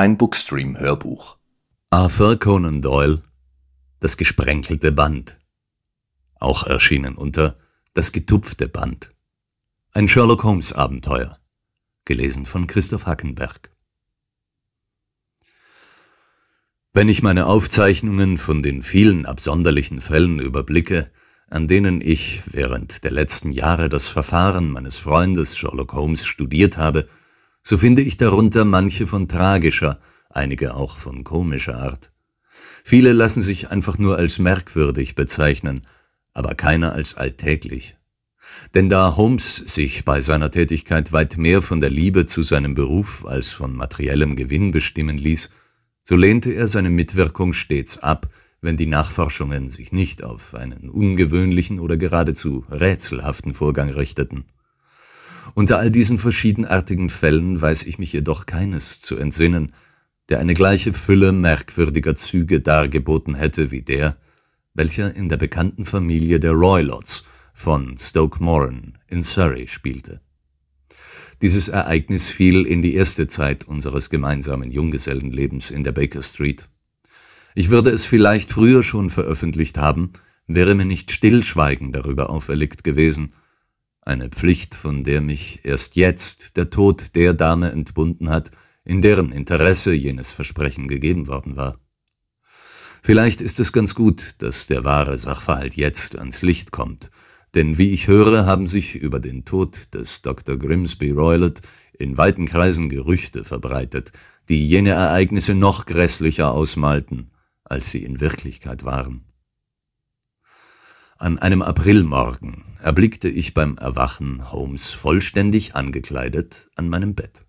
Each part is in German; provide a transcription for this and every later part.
Ein Bookstream-Hörbuch. Arthur Conan Doyle, Das gesprenkelte Band. Auch erschienen unter Das getupfte Band. Ein Sherlock Holmes-Abenteuer. Gelesen von Christoph Hackenberg. Wenn ich meine Aufzeichnungen von den vielen absonderlichen Fällen überblicke, an denen ich während der letzten Jahre das Verfahren meines Freundes Sherlock Holmes studiert habe, so finde ich darunter manche von tragischer, einige auch von komischer Art. Viele lassen sich einfach nur als merkwürdig bezeichnen, aber keiner als alltäglich. Denn da Holmes sich bei seiner Tätigkeit weit mehr von der Liebe zu seinem Beruf als von materiellem Gewinn bestimmen ließ, so lehnte er seine Mitwirkung stets ab, wenn die Nachforschungen sich nicht auf einen ungewöhnlichen oder geradezu rätselhaften Vorgang richteten. Unter all diesen verschiedenartigen Fällen weiß ich mich jedoch keines zu entsinnen, der eine gleiche Fülle merkwürdiger Züge dargeboten hätte wie der, welcher in der bekannten Familie der Roylots von Stoke Moran in Surrey spielte. Dieses Ereignis fiel in die erste Zeit unseres gemeinsamen Junggesellenlebens in der Baker Street. Ich würde es vielleicht früher schon veröffentlicht haben, wäre mir nicht Stillschweigen darüber auferlegt gewesen, eine Pflicht, von der mich erst jetzt der Tod der Dame entbunden hat, in deren Interesse jenes Versprechen gegeben worden war. Vielleicht ist es ganz gut, dass der wahre Sachverhalt jetzt ans Licht kommt, denn wie ich höre, haben sich über den Tod des Dr. Grimsby Roylet in weiten Kreisen Gerüchte verbreitet, die jene Ereignisse noch grässlicher ausmalten, als sie in Wirklichkeit waren. An einem Aprilmorgen erblickte ich beim Erwachen Holmes vollständig angekleidet an meinem Bett.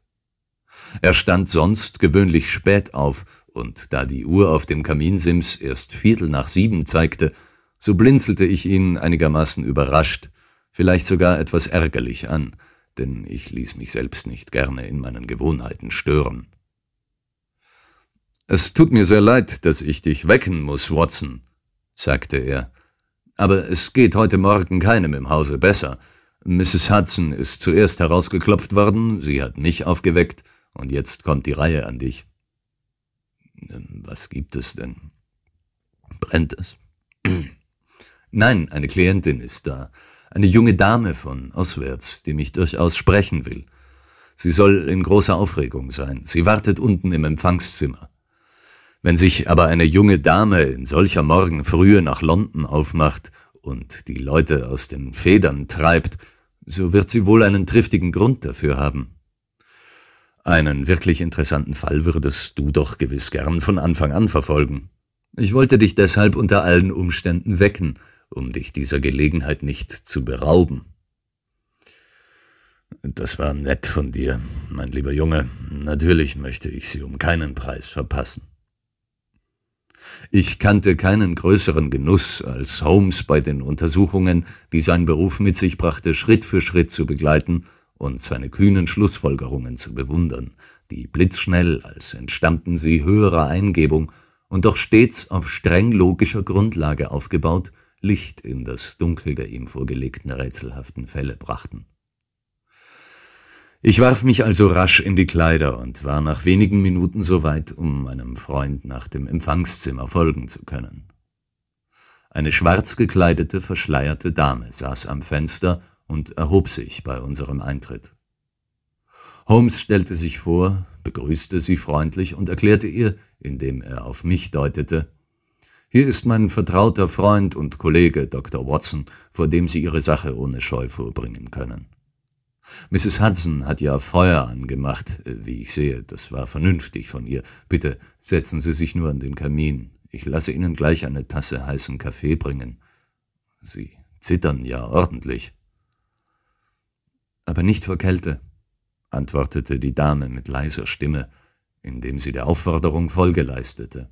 Er stand sonst gewöhnlich spät auf, und da die Uhr auf dem Kaminsims erst Viertel nach sieben zeigte, so blinzelte ich ihn einigermaßen überrascht, vielleicht sogar etwas ärgerlich an, denn ich ließ mich selbst nicht gerne in meinen Gewohnheiten stören. »Es tut mir sehr leid, dass ich dich wecken muss, Watson«, sagte er, aber es geht heute Morgen keinem im Hause besser. Mrs. Hudson ist zuerst herausgeklopft worden, sie hat mich aufgeweckt, und jetzt kommt die Reihe an dich. Ähm, was gibt es denn? Brennt es? Nein, eine Klientin ist da. Eine junge Dame von auswärts, die mich durchaus sprechen will. Sie soll in großer Aufregung sein. Sie wartet unten im Empfangszimmer. Wenn sich aber eine junge Dame in solcher Morgenfrühe nach London aufmacht und die Leute aus den Federn treibt, so wird sie wohl einen triftigen Grund dafür haben. Einen wirklich interessanten Fall würdest du doch gewiss gern von Anfang an verfolgen. Ich wollte dich deshalb unter allen Umständen wecken, um dich dieser Gelegenheit nicht zu berauben. Das war nett von dir, mein lieber Junge. Natürlich möchte ich sie um keinen Preis verpassen. Ich kannte keinen größeren Genuss, als Holmes bei den Untersuchungen, die sein Beruf mit sich brachte, Schritt für Schritt zu begleiten und seine kühnen Schlussfolgerungen zu bewundern, die blitzschnell, als entstammten sie höherer Eingebung und doch stets auf streng logischer Grundlage aufgebaut, Licht in das Dunkel der ihm vorgelegten rätselhaften Fälle brachten. Ich warf mich also rasch in die Kleider und war nach wenigen Minuten soweit, um meinem Freund nach dem Empfangszimmer folgen zu können. Eine schwarz gekleidete, verschleierte Dame saß am Fenster und erhob sich bei unserem Eintritt. Holmes stellte sich vor, begrüßte sie freundlich und erklärte ihr, indem er auf mich deutete, hier ist mein vertrauter Freund und Kollege Dr. Watson, vor dem Sie Ihre Sache ohne Scheu vorbringen können. Mrs. Hudson hat ja Feuer angemacht, wie ich sehe. Das war vernünftig von ihr. Bitte setzen Sie sich nur an den Kamin. Ich lasse Ihnen gleich eine Tasse heißen Kaffee bringen. Sie zittern ja ordentlich. Aber nicht vor Kälte, antwortete die Dame mit leiser Stimme, indem sie der Aufforderung Folge leistete.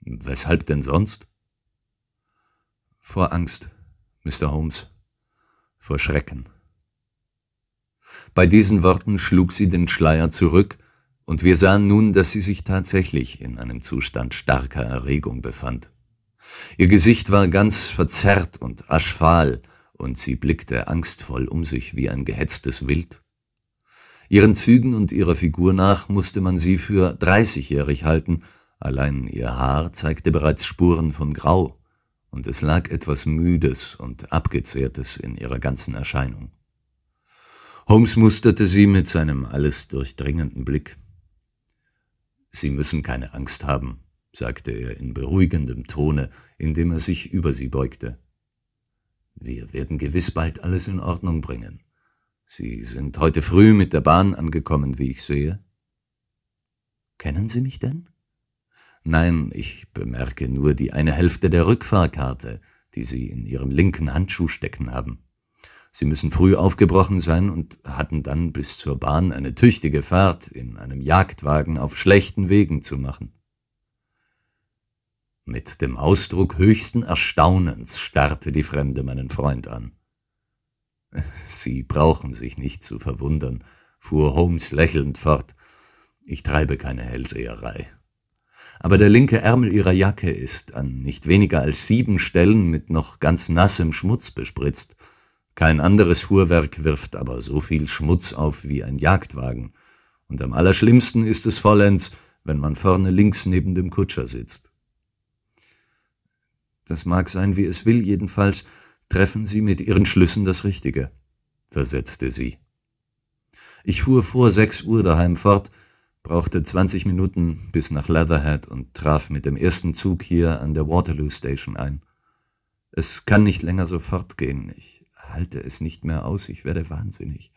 Weshalb denn sonst? Vor Angst, Mr. Holmes, vor Schrecken. Bei diesen Worten schlug sie den Schleier zurück, und wir sahen nun, dass sie sich tatsächlich in einem Zustand starker Erregung befand. Ihr Gesicht war ganz verzerrt und aschfahl, und sie blickte angstvoll um sich wie ein gehetztes Wild. Ihren Zügen und ihrer Figur nach musste man sie für dreißigjährig halten, allein ihr Haar zeigte bereits Spuren von Grau, und es lag etwas Müdes und Abgezehrtes in ihrer ganzen Erscheinung. Holmes musterte sie mit seinem alles durchdringenden Blick. Sie müssen keine Angst haben, sagte er in beruhigendem Tone, indem er sich über sie beugte. Wir werden gewiss bald alles in Ordnung bringen. Sie sind heute früh mit der Bahn angekommen, wie ich sehe. Kennen Sie mich denn? Nein, ich bemerke nur die eine Hälfte der Rückfahrkarte, die Sie in Ihrem linken Handschuh stecken haben. Sie müssen früh aufgebrochen sein und hatten dann bis zur Bahn eine tüchtige Fahrt in einem Jagdwagen auf schlechten Wegen zu machen. Mit dem Ausdruck höchsten Erstaunens starrte die Fremde meinen Freund an. Sie brauchen sich nicht zu verwundern, fuhr Holmes lächelnd fort. Ich treibe keine Hellseherei. Aber der linke Ärmel ihrer Jacke ist an nicht weniger als sieben Stellen mit noch ganz nassem Schmutz bespritzt. Kein anderes Fuhrwerk wirft aber so viel Schmutz auf wie ein Jagdwagen. Und am allerschlimmsten ist es vollends, wenn man vorne links neben dem Kutscher sitzt. Das mag sein, wie es will, jedenfalls treffen Sie mit Ihren Schlüssen das Richtige, versetzte sie. Ich fuhr vor sechs Uhr daheim fort, brauchte 20 Minuten bis nach Leatherhead und traf mit dem ersten Zug hier an der Waterloo Station ein. Es kann nicht länger so fortgehen. Ich halte es nicht mehr aus, ich werde wahnsinnig.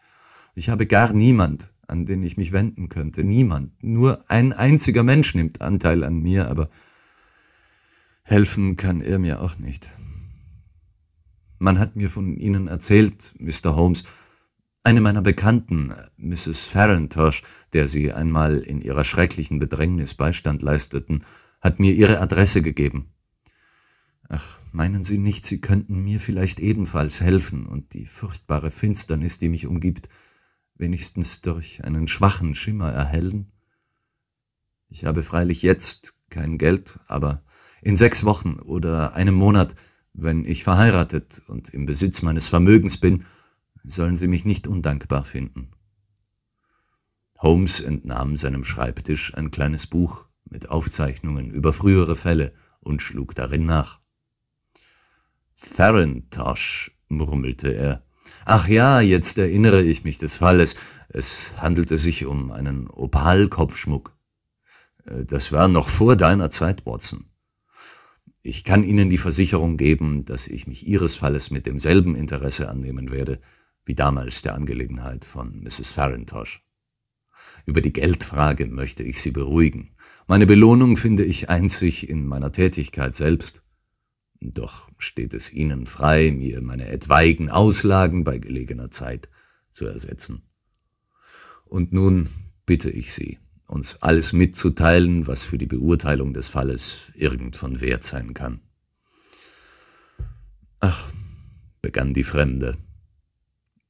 Ich habe gar niemand, an den ich mich wenden könnte. Niemand. Nur ein einziger Mensch nimmt Anteil an mir, aber helfen kann er mir auch nicht. Man hat mir von Ihnen erzählt, Mr. Holmes, eine meiner Bekannten, Mrs. Farintosh, der Sie einmal in Ihrer schrecklichen Bedrängnis Beistand leisteten, hat mir Ihre Adresse gegeben. Ach, meinen Sie nicht, Sie könnten mir vielleicht ebenfalls helfen und die furchtbare Finsternis, die mich umgibt, wenigstens durch einen schwachen Schimmer erhellen? Ich habe freilich jetzt kein Geld, aber in sechs Wochen oder einem Monat, wenn ich verheiratet und im Besitz meines Vermögens bin, sollen Sie mich nicht undankbar finden. Holmes entnahm seinem Schreibtisch ein kleines Buch mit Aufzeichnungen über frühere Fälle und schlug darin nach. Farintosh, murmelte er. Ach ja, jetzt erinnere ich mich des Falles. Es handelte sich um einen Opalkopfschmuck. Äh, das war noch vor deiner Zeit, Watson. Ich kann Ihnen die Versicherung geben, dass ich mich Ihres Falles mit demselben Interesse annehmen werde, wie damals der Angelegenheit von Mrs. Farintosh. Über die Geldfrage möchte ich Sie beruhigen. Meine Belohnung finde ich einzig in meiner Tätigkeit selbst – doch steht es Ihnen frei, mir meine etwaigen Auslagen bei gelegener Zeit zu ersetzen. Und nun bitte ich Sie, uns alles mitzuteilen, was für die Beurteilung des Falles irgend von Wert sein kann. Ach, begann die Fremde,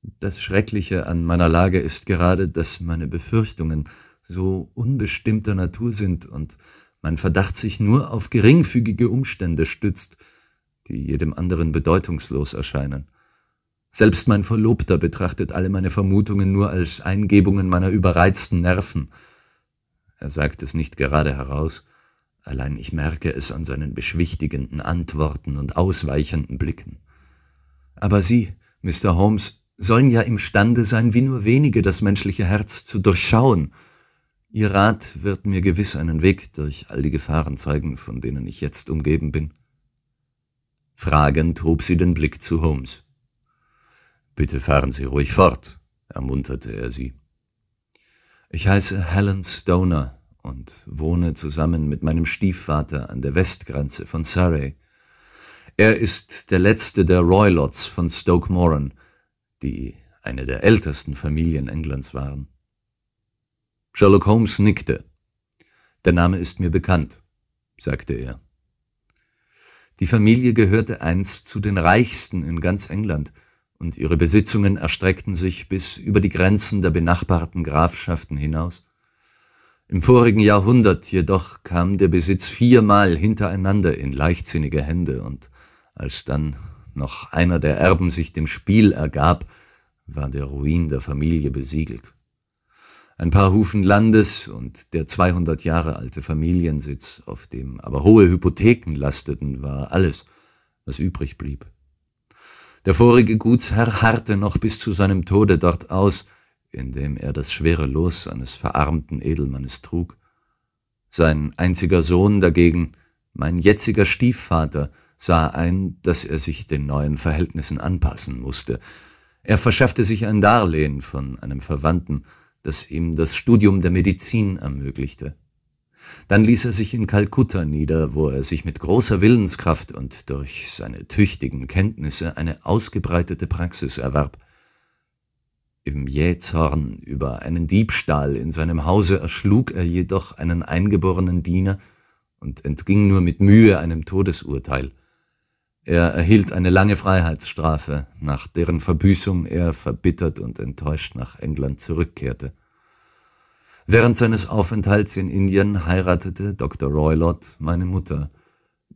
das Schreckliche an meiner Lage ist gerade, dass meine Befürchtungen so unbestimmter Natur sind und mein Verdacht sich nur auf geringfügige Umstände stützt, die jedem anderen bedeutungslos erscheinen. Selbst mein Verlobter betrachtet alle meine Vermutungen nur als Eingebungen meiner überreizten Nerven. Er sagt es nicht gerade heraus, allein ich merke es an seinen beschwichtigenden Antworten und ausweichenden Blicken. Aber Sie, Mr. Holmes, sollen ja imstande sein, wie nur wenige das menschliche Herz zu durchschauen. Ihr Rat wird mir gewiss einen Weg durch all die Gefahren zeigen, von denen ich jetzt umgeben bin. Fragend hob sie den Blick zu Holmes. Bitte fahren Sie ruhig fort, ermunterte er sie. Ich heiße Helen Stoner und wohne zusammen mit meinem Stiefvater an der Westgrenze von Surrey. Er ist der letzte der Roylots von Stoke Moran, die eine der ältesten Familien Englands waren. Sherlock Holmes nickte. Der Name ist mir bekannt, sagte er. Die Familie gehörte einst zu den reichsten in ganz England und ihre Besitzungen erstreckten sich bis über die Grenzen der benachbarten Grafschaften hinaus. Im vorigen Jahrhundert jedoch kam der Besitz viermal hintereinander in leichtsinnige Hände und als dann noch einer der Erben sich dem Spiel ergab, war der Ruin der Familie besiegelt ein paar Hufen Landes und der 200 Jahre alte Familiensitz, auf dem aber hohe Hypotheken lasteten, war alles, was übrig blieb. Der vorige Gutsherr harrte noch bis zu seinem Tode dort aus, indem er das schwere Los eines verarmten Edelmannes trug. Sein einziger Sohn dagegen, mein jetziger Stiefvater, sah ein, dass er sich den neuen Verhältnissen anpassen musste. Er verschaffte sich ein Darlehen von einem Verwandten, das ihm das Studium der Medizin ermöglichte. Dann ließ er sich in Kalkutta nieder, wo er sich mit großer Willenskraft und durch seine tüchtigen Kenntnisse eine ausgebreitete Praxis erwarb. Im Jähzorn über einen Diebstahl in seinem Hause erschlug er jedoch einen eingeborenen Diener und entging nur mit Mühe einem Todesurteil. Er erhielt eine lange Freiheitsstrafe, nach deren Verbüßung er verbittert und enttäuscht nach England zurückkehrte. Während seines Aufenthalts in Indien heiratete Dr. Roylott meine Mutter,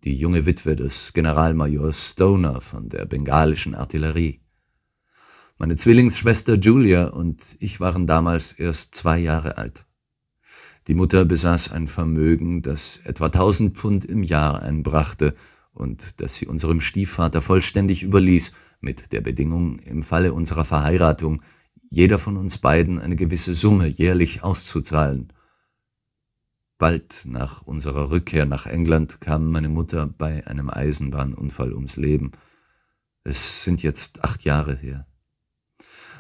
die junge Witwe des Generalmajors Stoner von der bengalischen Artillerie. Meine Zwillingsschwester Julia und ich waren damals erst zwei Jahre alt. Die Mutter besaß ein Vermögen, das etwa 1000 Pfund im Jahr einbrachte, und das sie unserem Stiefvater vollständig überließ, mit der Bedingung, im Falle unserer Verheiratung jeder von uns beiden eine gewisse Summe jährlich auszuzahlen. Bald nach unserer Rückkehr nach England kam meine Mutter bei einem Eisenbahnunfall ums Leben. Es sind jetzt acht Jahre her.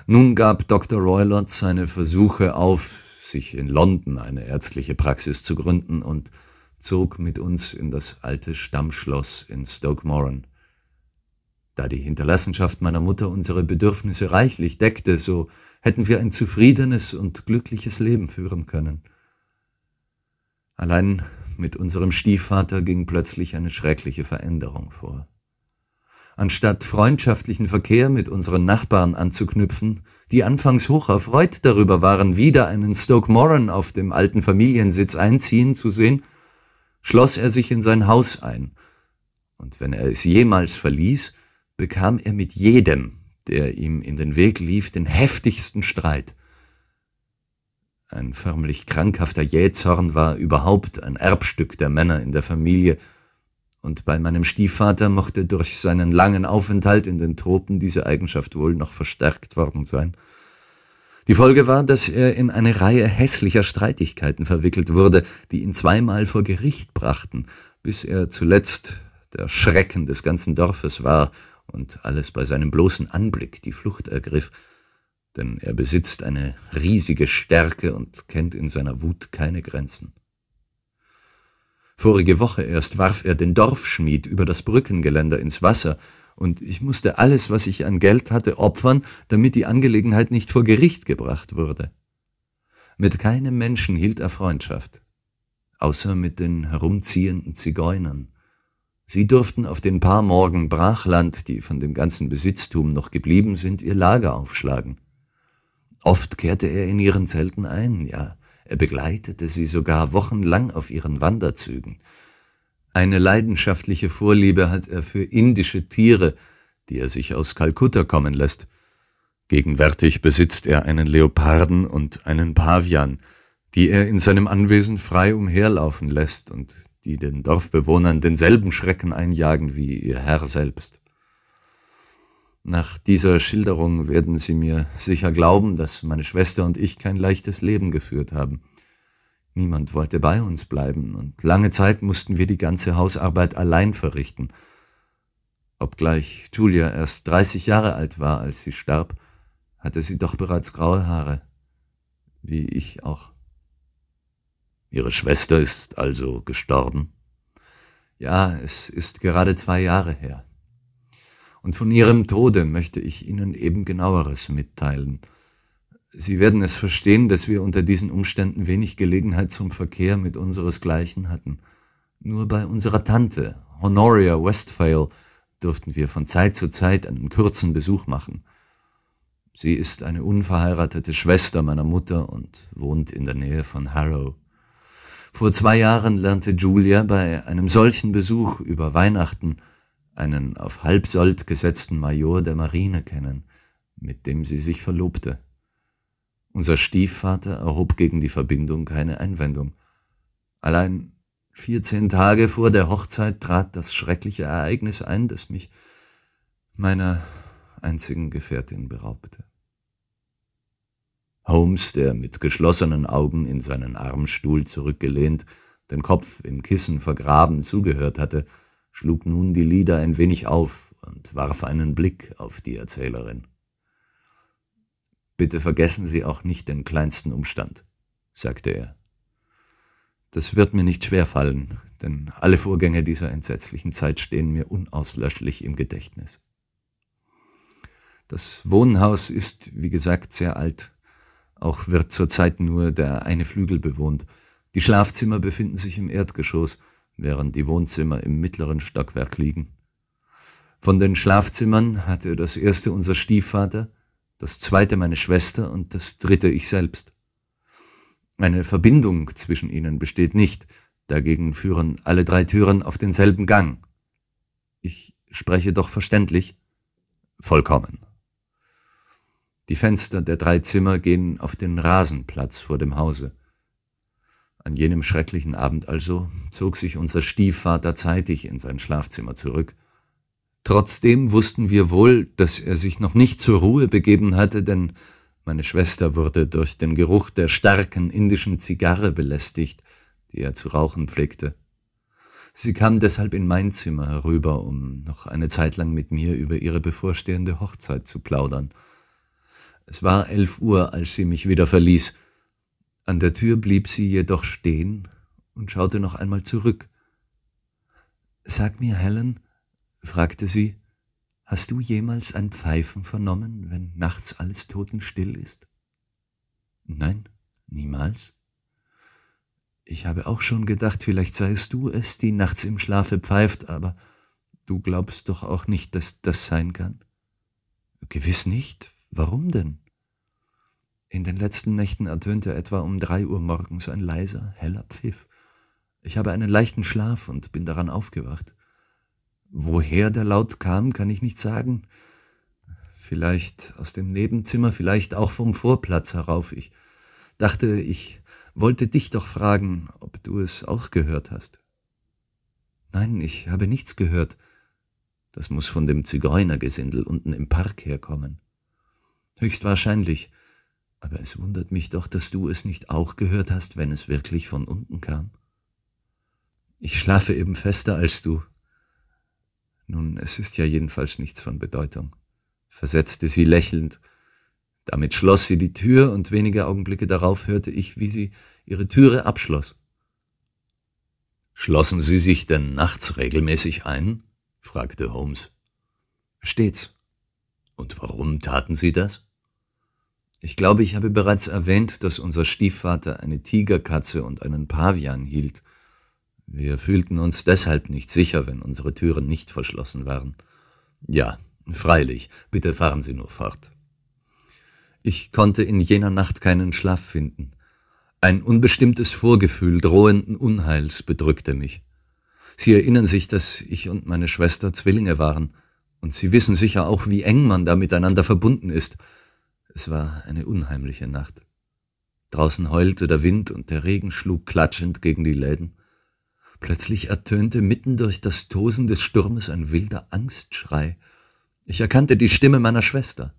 Nun gab Dr. Roylott seine Versuche auf, sich in London eine ärztliche Praxis zu gründen und zog mit uns in das alte Stammschloss in Stoke Moran. Da die Hinterlassenschaft meiner Mutter unsere Bedürfnisse reichlich deckte, so hätten wir ein zufriedenes und glückliches Leben führen können. Allein mit unserem Stiefvater ging plötzlich eine schreckliche Veränderung vor. Anstatt freundschaftlichen Verkehr mit unseren Nachbarn anzuknüpfen, die anfangs hoch erfreut darüber waren, wieder einen Stoke Moran auf dem alten Familiensitz einziehen zu sehen, schloss er sich in sein Haus ein, und wenn er es jemals verließ, bekam er mit jedem, der ihm in den Weg lief, den heftigsten Streit. Ein förmlich krankhafter Jähzorn war überhaupt ein Erbstück der Männer in der Familie, und bei meinem Stiefvater mochte durch seinen langen Aufenthalt in den Tropen diese Eigenschaft wohl noch verstärkt worden sein. Die Folge war, dass er in eine Reihe hässlicher Streitigkeiten verwickelt wurde, die ihn zweimal vor Gericht brachten, bis er zuletzt der Schrecken des ganzen Dorfes war und alles bei seinem bloßen Anblick die Flucht ergriff, denn er besitzt eine riesige Stärke und kennt in seiner Wut keine Grenzen. Vorige Woche erst warf er den Dorfschmied über das Brückengeländer ins Wasser, und ich musste alles, was ich an Geld hatte, opfern, damit die Angelegenheit nicht vor Gericht gebracht wurde. Mit keinem Menschen hielt er Freundschaft, außer mit den herumziehenden Zigeunern. Sie durften auf den paar Morgen Brachland, die von dem ganzen Besitztum noch geblieben sind, ihr Lager aufschlagen. Oft kehrte er in ihren Zelten ein, ja, er begleitete sie sogar wochenlang auf ihren Wanderzügen, eine leidenschaftliche Vorliebe hat er für indische Tiere, die er sich aus Kalkutta kommen lässt. Gegenwärtig besitzt er einen Leoparden und einen Pavian, die er in seinem Anwesen frei umherlaufen lässt und die den Dorfbewohnern denselben Schrecken einjagen wie ihr Herr selbst. Nach dieser Schilderung werden Sie mir sicher glauben, dass meine Schwester und ich kein leichtes Leben geführt haben. Niemand wollte bei uns bleiben und lange Zeit mussten wir die ganze Hausarbeit allein verrichten. Obgleich Julia erst 30 Jahre alt war, als sie starb, hatte sie doch bereits graue Haare, wie ich auch. Ihre Schwester ist also gestorben? Ja, es ist gerade zwei Jahre her. Und von ihrem Tode möchte ich Ihnen eben genaueres mitteilen – Sie werden es verstehen, dass wir unter diesen Umständen wenig Gelegenheit zum Verkehr mit unseresgleichen hatten. Nur bei unserer Tante, Honoria Westphale, durften wir von Zeit zu Zeit einen kurzen Besuch machen. Sie ist eine unverheiratete Schwester meiner Mutter und wohnt in der Nähe von Harrow. Vor zwei Jahren lernte Julia bei einem solchen Besuch über Weihnachten einen auf Halbsold gesetzten Major der Marine kennen, mit dem sie sich verlobte. Unser Stiefvater erhob gegen die Verbindung keine Einwendung. Allein vierzehn Tage vor der Hochzeit trat das schreckliche Ereignis ein, das mich meiner einzigen Gefährtin beraubte. Holmes, der mit geschlossenen Augen in seinen Armstuhl zurückgelehnt, den Kopf im Kissen vergraben zugehört hatte, schlug nun die Lider ein wenig auf und warf einen Blick auf die Erzählerin. Bitte vergessen Sie auch nicht den kleinsten Umstand, sagte er. Das wird mir nicht schwerfallen, denn alle Vorgänge dieser entsetzlichen Zeit stehen mir unauslöschlich im Gedächtnis. Das Wohnhaus ist, wie gesagt, sehr alt. Auch wird zurzeit nur der eine Flügel bewohnt. Die Schlafzimmer befinden sich im Erdgeschoss, während die Wohnzimmer im mittleren Stockwerk liegen. Von den Schlafzimmern hatte das erste unser Stiefvater, das zweite meine Schwester und das dritte ich selbst. Eine Verbindung zwischen ihnen besteht nicht, dagegen führen alle drei Türen auf denselben Gang. Ich spreche doch verständlich, vollkommen. Die Fenster der drei Zimmer gehen auf den Rasenplatz vor dem Hause. An jenem schrecklichen Abend also zog sich unser Stiefvater zeitig in sein Schlafzimmer zurück, Trotzdem wussten wir wohl, dass er sich noch nicht zur Ruhe begeben hatte, denn meine Schwester wurde durch den Geruch der starken indischen Zigarre belästigt, die er zu rauchen pflegte. Sie kam deshalb in mein Zimmer herüber, um noch eine Zeit lang mit mir über ihre bevorstehende Hochzeit zu plaudern. Es war elf Uhr, als sie mich wieder verließ. An der Tür blieb sie jedoch stehen und schaute noch einmal zurück. Sag mir, Helen, fragte sie, hast du jemals ein Pfeifen vernommen, wenn nachts alles totenstill ist? Nein, niemals. Ich habe auch schon gedacht, vielleicht seist du es, die nachts im Schlafe pfeift, aber du glaubst doch auch nicht, dass das sein kann. Gewiss nicht. Warum denn? In den letzten Nächten ertönte etwa um drei Uhr morgens ein leiser, heller Pfiff. Ich habe einen leichten Schlaf und bin daran aufgewacht. Woher der Laut kam, kann ich nicht sagen. Vielleicht aus dem Nebenzimmer, vielleicht auch vom Vorplatz herauf. Ich dachte, ich wollte dich doch fragen, ob du es auch gehört hast. Nein, ich habe nichts gehört. Das muss von dem Zigeunergesindel unten im Park herkommen. Höchstwahrscheinlich. Aber es wundert mich doch, dass du es nicht auch gehört hast, wenn es wirklich von unten kam. Ich schlafe eben fester als du, nun, es ist ja jedenfalls nichts von Bedeutung, versetzte sie lächelnd. Damit schloss sie die Tür und wenige Augenblicke darauf hörte ich, wie sie ihre Türe abschloss. Schlossen Sie sich denn nachts regelmäßig ein? fragte Holmes. Stets. Und warum taten Sie das? Ich glaube, ich habe bereits erwähnt, dass unser Stiefvater eine Tigerkatze und einen Pavian hielt, wir fühlten uns deshalb nicht sicher, wenn unsere Türen nicht verschlossen waren. Ja, freilich, bitte fahren Sie nur fort. Ich konnte in jener Nacht keinen Schlaf finden. Ein unbestimmtes Vorgefühl drohenden Unheils bedrückte mich. Sie erinnern sich, dass ich und meine Schwester Zwillinge waren, und Sie wissen sicher auch, wie eng man da miteinander verbunden ist. Es war eine unheimliche Nacht. Draußen heulte der Wind und der Regen schlug klatschend gegen die Läden. Plötzlich ertönte mitten durch das Tosen des Sturmes ein wilder Angstschrei. Ich erkannte die Stimme meiner Schwester.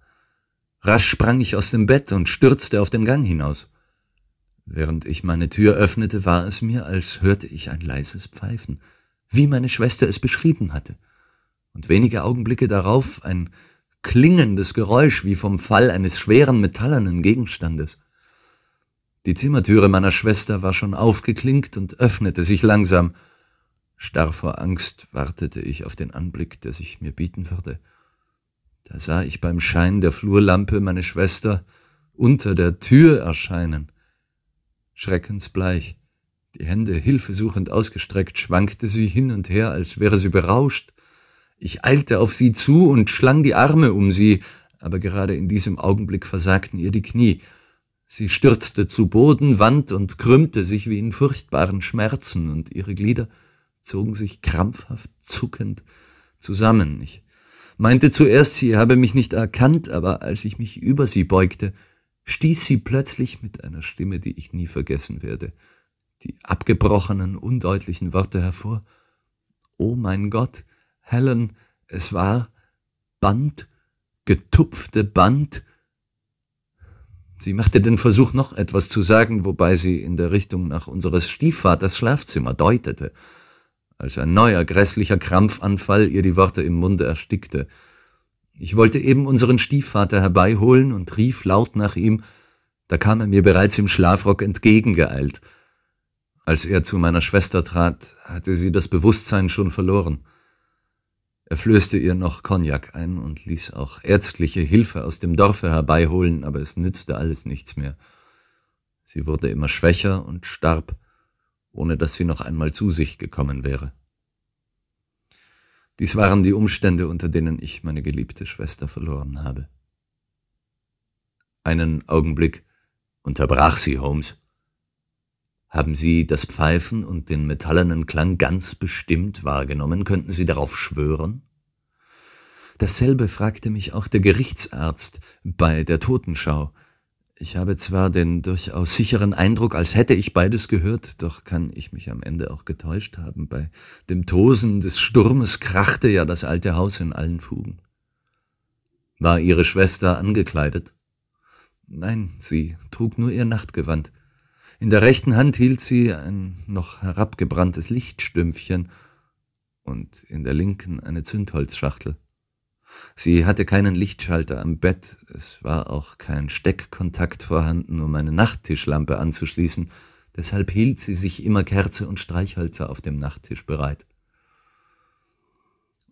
Rasch sprang ich aus dem Bett und stürzte auf den Gang hinaus. Während ich meine Tür öffnete, war es mir, als hörte ich ein leises Pfeifen, wie meine Schwester es beschrieben hatte, und wenige Augenblicke darauf ein klingendes Geräusch wie vom Fall eines schweren metallernen Gegenstandes. Die Zimmertüre meiner Schwester war schon aufgeklinkt und öffnete sich langsam. Starr vor Angst wartete ich auf den Anblick, der sich mir bieten würde. Da sah ich beim Schein der Flurlampe meine Schwester unter der Tür erscheinen. Schreckensbleich, die Hände hilfesuchend ausgestreckt, schwankte sie hin und her, als wäre sie berauscht. Ich eilte auf sie zu und schlang die Arme um sie, aber gerade in diesem Augenblick versagten ihr die Knie. Sie stürzte zu Boden, wand und krümmte sich wie in furchtbaren Schmerzen, und ihre Glieder zogen sich krampfhaft zuckend zusammen. Ich meinte zuerst, sie habe mich nicht erkannt, aber als ich mich über sie beugte, stieß sie plötzlich mit einer Stimme, die ich nie vergessen werde, die abgebrochenen, undeutlichen Worte hervor. Oh mein Gott, Helen, es war Band, getupfte Band, Sie machte den Versuch, noch etwas zu sagen, wobei sie in der Richtung nach unseres Stiefvaters Schlafzimmer deutete, als ein neuer grässlicher Krampfanfall ihr die Worte im Munde erstickte. Ich wollte eben unseren Stiefvater herbeiholen und rief laut nach ihm, da kam er mir bereits im Schlafrock entgegengeeilt. Als er zu meiner Schwester trat, hatte sie das Bewusstsein schon verloren. Er äh, flößte ihr noch Cognac ein und ließ auch ärztliche Hilfe aus dem Dorfe herbeiholen, aber es nützte alles nichts mehr. Sie wurde immer schwächer und starb, ohne dass sie noch einmal zu sich gekommen wäre. Dies waren die Umstände, unter denen ich meine geliebte Schwester verloren habe. Einen Augenblick unterbrach sie Holmes haben Sie das Pfeifen und den metallenen Klang ganz bestimmt wahrgenommen? Könnten Sie darauf schwören? Dasselbe fragte mich auch der Gerichtsarzt bei der Totenschau. Ich habe zwar den durchaus sicheren Eindruck, als hätte ich beides gehört, doch kann ich mich am Ende auch getäuscht haben. Bei dem Tosen des Sturmes krachte ja das alte Haus in allen Fugen. War Ihre Schwester angekleidet? Nein, sie trug nur ihr Nachtgewand. In der rechten Hand hielt sie ein noch herabgebranntes Lichtstümpfchen und in der linken eine Zündholzschachtel. Sie hatte keinen Lichtschalter am Bett, es war auch kein Steckkontakt vorhanden, um eine Nachttischlampe anzuschließen, deshalb hielt sie sich immer Kerze und Streichhölzer auf dem Nachttisch bereit.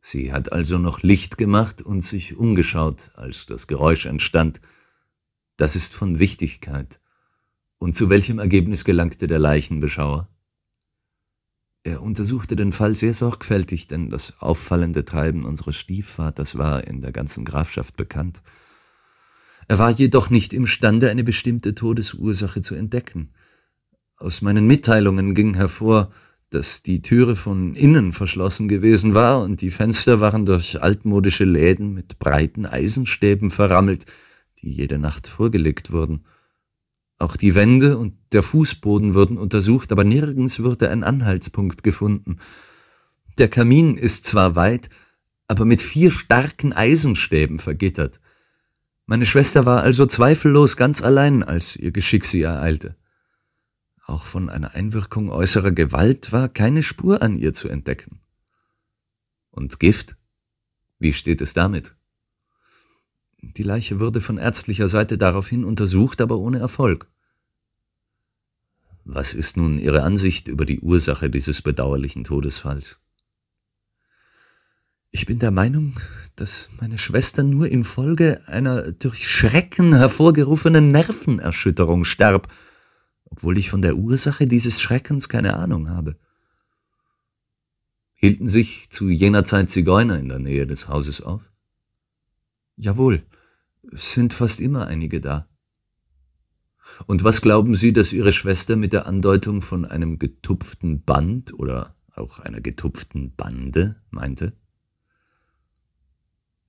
Sie hat also noch Licht gemacht und sich umgeschaut, als das Geräusch entstand. Das ist von Wichtigkeit. Und zu welchem Ergebnis gelangte der Leichenbeschauer? Er untersuchte den Fall sehr sorgfältig, denn das auffallende Treiben unseres Stiefvaters war in der ganzen Grafschaft bekannt. Er war jedoch nicht imstande, eine bestimmte Todesursache zu entdecken. Aus meinen Mitteilungen ging hervor, dass die Türe von innen verschlossen gewesen war und die Fenster waren durch altmodische Läden mit breiten Eisenstäben verrammelt, die jede Nacht vorgelegt wurden. Auch die Wände und der Fußboden würden untersucht, aber nirgends würde ein Anhaltspunkt gefunden. Der Kamin ist zwar weit, aber mit vier starken Eisenstäben vergittert. Meine Schwester war also zweifellos ganz allein, als ihr Geschick sie ereilte. Auch von einer Einwirkung äußerer Gewalt war keine Spur an ihr zu entdecken. Und Gift? Wie steht es damit? Die Leiche wurde von ärztlicher Seite daraufhin untersucht, aber ohne Erfolg. Was ist nun Ihre Ansicht über die Ursache dieses bedauerlichen Todesfalls? Ich bin der Meinung, dass meine Schwester nur infolge einer durch Schrecken hervorgerufenen Nervenerschütterung starb, obwohl ich von der Ursache dieses Schreckens keine Ahnung habe. Hielten sich zu jener Zeit Zigeuner in der Nähe des Hauses auf? Jawohl, es sind fast immer einige da. Und was glauben Sie, dass Ihre Schwester mit der Andeutung von einem getupften Band oder auch einer getupften Bande meinte?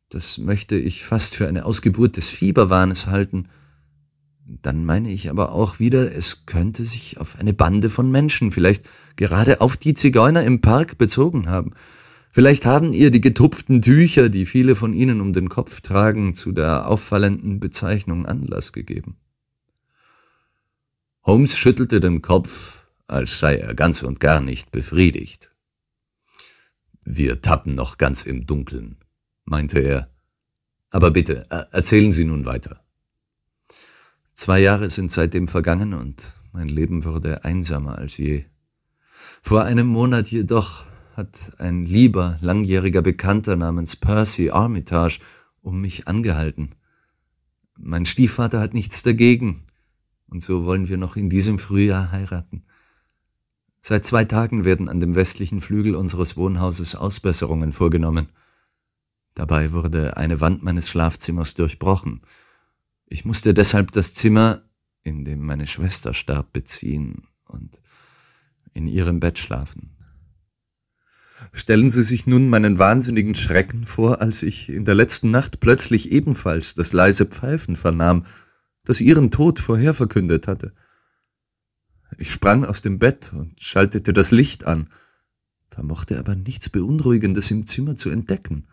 Das möchte ich fast für eine Ausgeburt des Fieberwahnes halten. Dann meine ich aber auch wieder, es könnte sich auf eine Bande von Menschen, vielleicht gerade auf die Zigeuner im Park bezogen haben. Vielleicht haben ihr die getupften Tücher, die viele von ihnen um den Kopf tragen, zu der auffallenden Bezeichnung Anlass gegeben. Holmes schüttelte den Kopf, als sei er ganz und gar nicht befriedigt. Wir tappen noch ganz im Dunkeln, meinte er. Aber bitte, e, erzählen Sie nun weiter. Zwei Jahre sind seitdem vergangen und mein Leben wurde einsamer als je. Vor einem Monat jedoch hat ein lieber, langjähriger Bekannter namens Percy Armitage um mich angehalten. Mein Stiefvater hat nichts dagegen, und so wollen wir noch in diesem Frühjahr heiraten. Seit zwei Tagen werden an dem westlichen Flügel unseres Wohnhauses Ausbesserungen vorgenommen. Dabei wurde eine Wand meines Schlafzimmers durchbrochen. Ich musste deshalb das Zimmer, in dem meine Schwester starb, beziehen und in ihrem Bett schlafen. Stellen Sie sich nun meinen wahnsinnigen Schrecken vor, als ich in der letzten Nacht plötzlich ebenfalls das leise Pfeifen vernahm das ihren Tod vorherverkündet hatte. Ich sprang aus dem Bett und schaltete das Licht an, Da mochte aber nichts Beunruhigendes im Zimmer zu entdecken.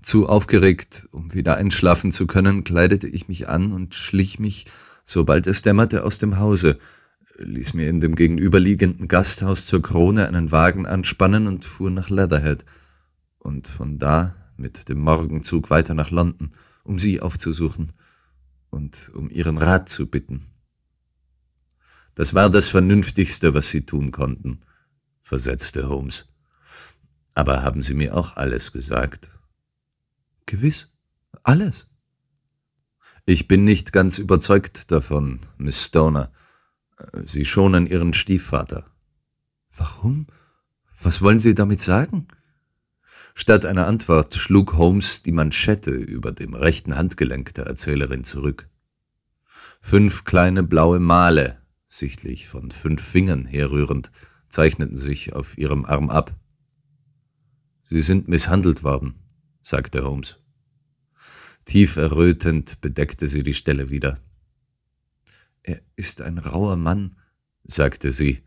Zu aufgeregt, um wieder einschlafen zu können, kleidete ich mich an und schlich mich, sobald es dämmerte, aus dem Hause, ließ mir in dem gegenüberliegenden Gasthaus zur Krone einen Wagen anspannen und fuhr nach Leatherhead und von da mit dem Morgenzug weiter nach London, um sie aufzusuchen und um ihren Rat zu bitten. Das war das Vernünftigste, was sie tun konnten, versetzte Holmes. Aber haben Sie mir auch alles gesagt? Gewiss, alles. Ich bin nicht ganz überzeugt davon, Miss Stoner. Sie schonen Ihren Stiefvater. Warum? Was wollen Sie damit sagen? Statt einer Antwort schlug Holmes die Manschette über dem rechten Handgelenk der Erzählerin zurück. Fünf kleine blaue Male, sichtlich von fünf Fingern herrührend, zeichneten sich auf ihrem Arm ab. Sie sind misshandelt worden, sagte Holmes. Tief errötend bedeckte sie die Stelle wieder. Er ist ein rauer Mann, sagte sie,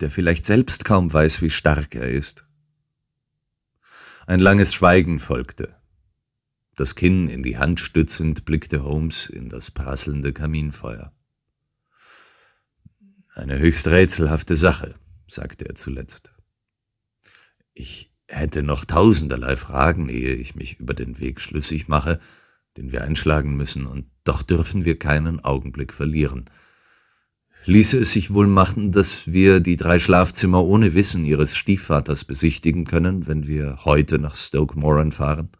der vielleicht selbst kaum weiß, wie stark er ist. Ein langes Schweigen folgte. Das Kinn in die Hand stützend blickte Holmes in das prasselnde Kaminfeuer. Eine höchst rätselhafte Sache, sagte er zuletzt. Ich hätte noch tausenderlei Fragen, ehe ich mich über den Weg schlüssig mache, den wir einschlagen müssen, und doch dürfen wir keinen Augenblick verlieren ließe es sich wohl machen, dass wir die drei Schlafzimmer ohne Wissen Ihres Stiefvaters besichtigen können, wenn wir heute nach Stoke Moran fahren?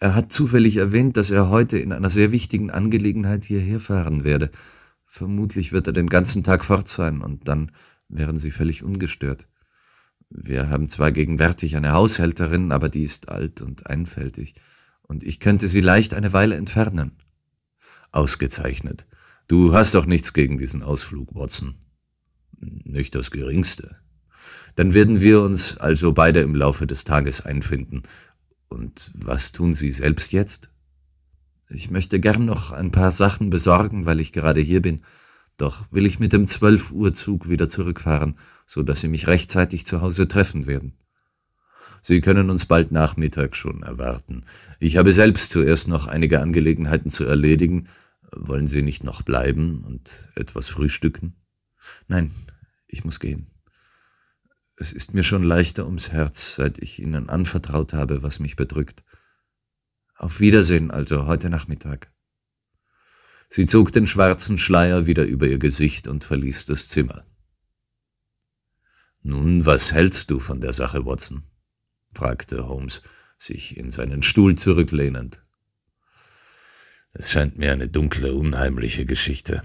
Er hat zufällig erwähnt, dass er heute in einer sehr wichtigen Angelegenheit hierher fahren werde. Vermutlich wird er den ganzen Tag fort sein und dann wären Sie völlig ungestört. Wir haben zwar gegenwärtig eine Haushälterin, aber die ist alt und einfältig, und ich könnte sie leicht eine Weile entfernen. Ausgezeichnet. Du hast doch nichts gegen diesen Ausflug, Watson. Nicht das geringste. Dann werden wir uns also beide im Laufe des Tages einfinden. Und was tun Sie selbst jetzt? Ich möchte gern noch ein paar Sachen besorgen, weil ich gerade hier bin. Doch will ich mit dem 12 Uhr Zug wieder zurückfahren, so dass Sie mich rechtzeitig zu Hause treffen werden. Sie können uns bald Nachmittag schon erwarten. Ich habe selbst zuerst noch einige Angelegenheiten zu erledigen, wollen Sie nicht noch bleiben und etwas frühstücken? Nein, ich muss gehen. Es ist mir schon leichter ums Herz, seit ich Ihnen anvertraut habe, was mich bedrückt. Auf Wiedersehen also heute Nachmittag. Sie zog den schwarzen Schleier wieder über ihr Gesicht und verließ das Zimmer. Nun, was hältst du von der Sache, Watson? fragte Holmes, sich in seinen Stuhl zurücklehnend. Es scheint mir eine dunkle, unheimliche Geschichte.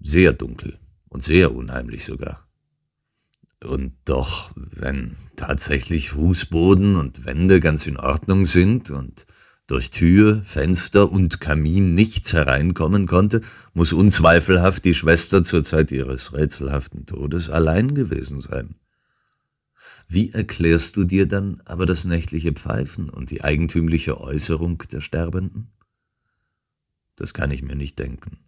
Sehr dunkel und sehr unheimlich sogar. Und doch, wenn tatsächlich Fußboden und Wände ganz in Ordnung sind und durch Tür, Fenster und Kamin nichts hereinkommen konnte, muss unzweifelhaft die Schwester zur Zeit ihres rätselhaften Todes allein gewesen sein. Wie erklärst du dir dann aber das nächtliche Pfeifen und die eigentümliche Äußerung der Sterbenden? Das kann ich mir nicht denken.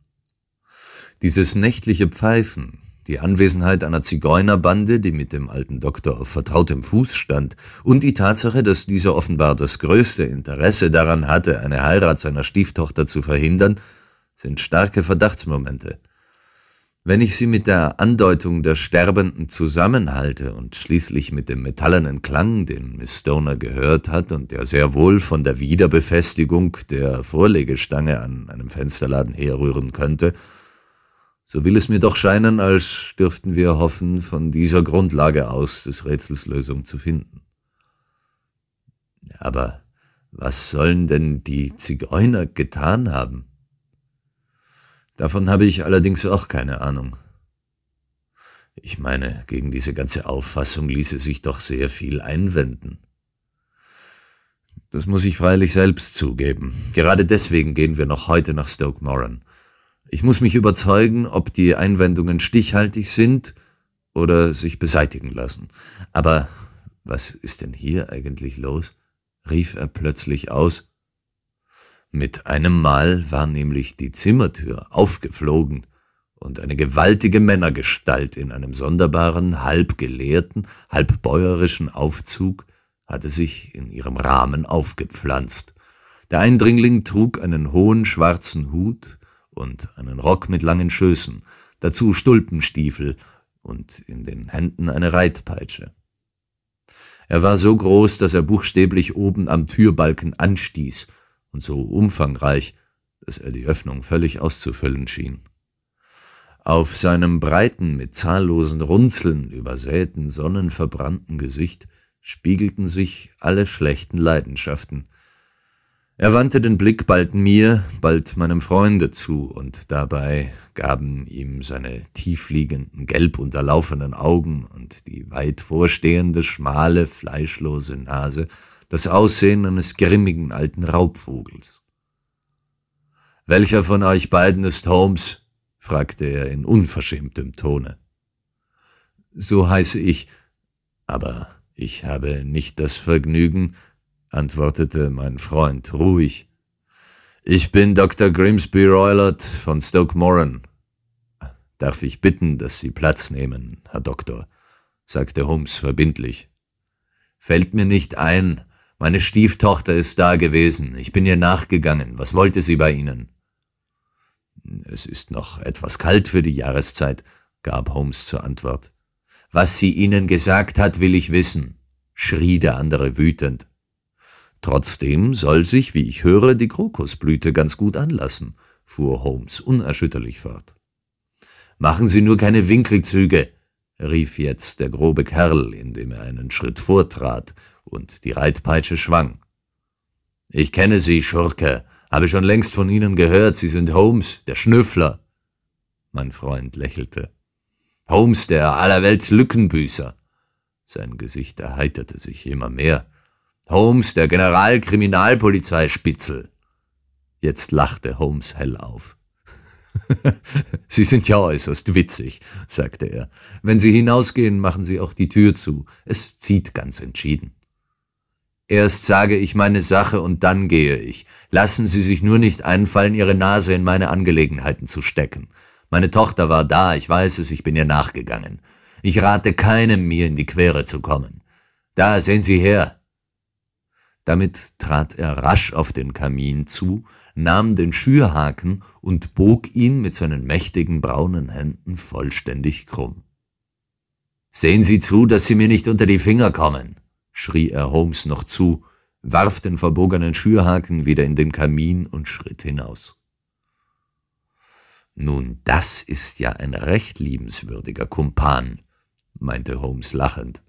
Dieses nächtliche Pfeifen, die Anwesenheit einer Zigeunerbande, die mit dem alten Doktor auf vertrautem Fuß stand, und die Tatsache, dass dieser offenbar das größte Interesse daran hatte, eine Heirat seiner Stieftochter zu verhindern, sind starke Verdachtsmomente. Wenn ich sie mit der Andeutung der Sterbenden zusammenhalte und schließlich mit dem metallenen Klang, den Miss Stoner gehört hat und der sehr wohl von der Wiederbefestigung der Vorlegestange an einem Fensterladen herrühren könnte, so will es mir doch scheinen, als dürften wir hoffen, von dieser Grundlage aus des Rätsels Lösung zu finden. Aber was sollen denn die Zigeuner getan haben? Davon habe ich allerdings auch keine Ahnung. Ich meine, gegen diese ganze Auffassung ließe sich doch sehr viel einwenden. Das muss ich freilich selbst zugeben. Gerade deswegen gehen wir noch heute nach Stoke Moran. Ich muss mich überzeugen, ob die Einwendungen stichhaltig sind oder sich beseitigen lassen. Aber was ist denn hier eigentlich los? rief er plötzlich aus mit einem Mal war nämlich die Zimmertür aufgeflogen und eine gewaltige Männergestalt in einem sonderbaren, halb gelehrten, halb bäuerischen Aufzug hatte sich in ihrem Rahmen aufgepflanzt. Der Eindringling trug einen hohen schwarzen Hut und einen Rock mit langen Schößen, dazu Stulpenstiefel und in den Händen eine Reitpeitsche. Er war so groß, dass er buchstäblich oben am Türbalken anstieß und so umfangreich, dass er die Öffnung völlig auszufüllen schien. Auf seinem breiten, mit zahllosen Runzeln übersäten, sonnenverbrannten Gesicht spiegelten sich alle schlechten Leidenschaften. Er wandte den Blick bald mir, bald meinem Freunde zu, und dabei gaben ihm seine tiefliegenden, gelb unterlaufenen Augen und die weit vorstehende, schmale, fleischlose Nase das Aussehen eines grimmigen alten Raubvogels. Welcher von euch beiden ist Holmes? fragte er in unverschämtem Tone. So heiße ich, aber ich habe nicht das Vergnügen, antwortete mein Freund ruhig. Ich bin Dr. Grimsby Roylott von Stoke Moran. Darf ich bitten, dass Sie Platz nehmen, Herr Doktor? sagte Holmes verbindlich. Fällt mir nicht ein, meine Stieftochter ist da gewesen. Ich bin ihr nachgegangen. Was wollte sie bei Ihnen? Es ist noch etwas kalt für die Jahreszeit, gab Holmes zur Antwort. Was sie Ihnen gesagt hat, will ich wissen, schrie der andere wütend. Trotzdem soll sich, wie ich höre, die Krokusblüte ganz gut anlassen, fuhr Holmes unerschütterlich fort. Machen Sie nur keine Winkelzüge, rief jetzt der grobe Kerl, indem er einen Schritt vortrat und die Reitpeitsche schwang. Ich kenne Sie, Schurke, habe schon längst von Ihnen gehört, Sie sind Holmes, der Schnüffler. Mein Freund lächelte. Holmes, der allerwelts Lückenbüßer. Sein Gesicht erheiterte sich immer mehr. Holmes, der Generalkriminalpolizeispitzel. Jetzt lachte Holmes hell auf. Sie sind ja äußerst witzig, sagte er. Wenn Sie hinausgehen, machen Sie auch die Tür zu. Es zieht ganz entschieden. Erst sage ich meine Sache und dann gehe ich. Lassen Sie sich nur nicht einfallen, Ihre Nase in meine Angelegenheiten zu stecken. Meine Tochter war da, ich weiß es, ich bin ihr nachgegangen. Ich rate keinem, mir in die Quere zu kommen. Da, sehen Sie her. Damit trat er rasch auf den Kamin zu, nahm den Schürhaken und bog ihn mit seinen mächtigen braunen Händen vollständig krumm. Sehen Sie zu, dass Sie mir nicht unter die Finger kommen schrie er Holmes noch zu, warf den verbogenen Schürhaken wieder in den Kamin und schritt hinaus. Nun, das ist ja ein recht liebenswürdiger Kumpan, meinte Holmes lachend.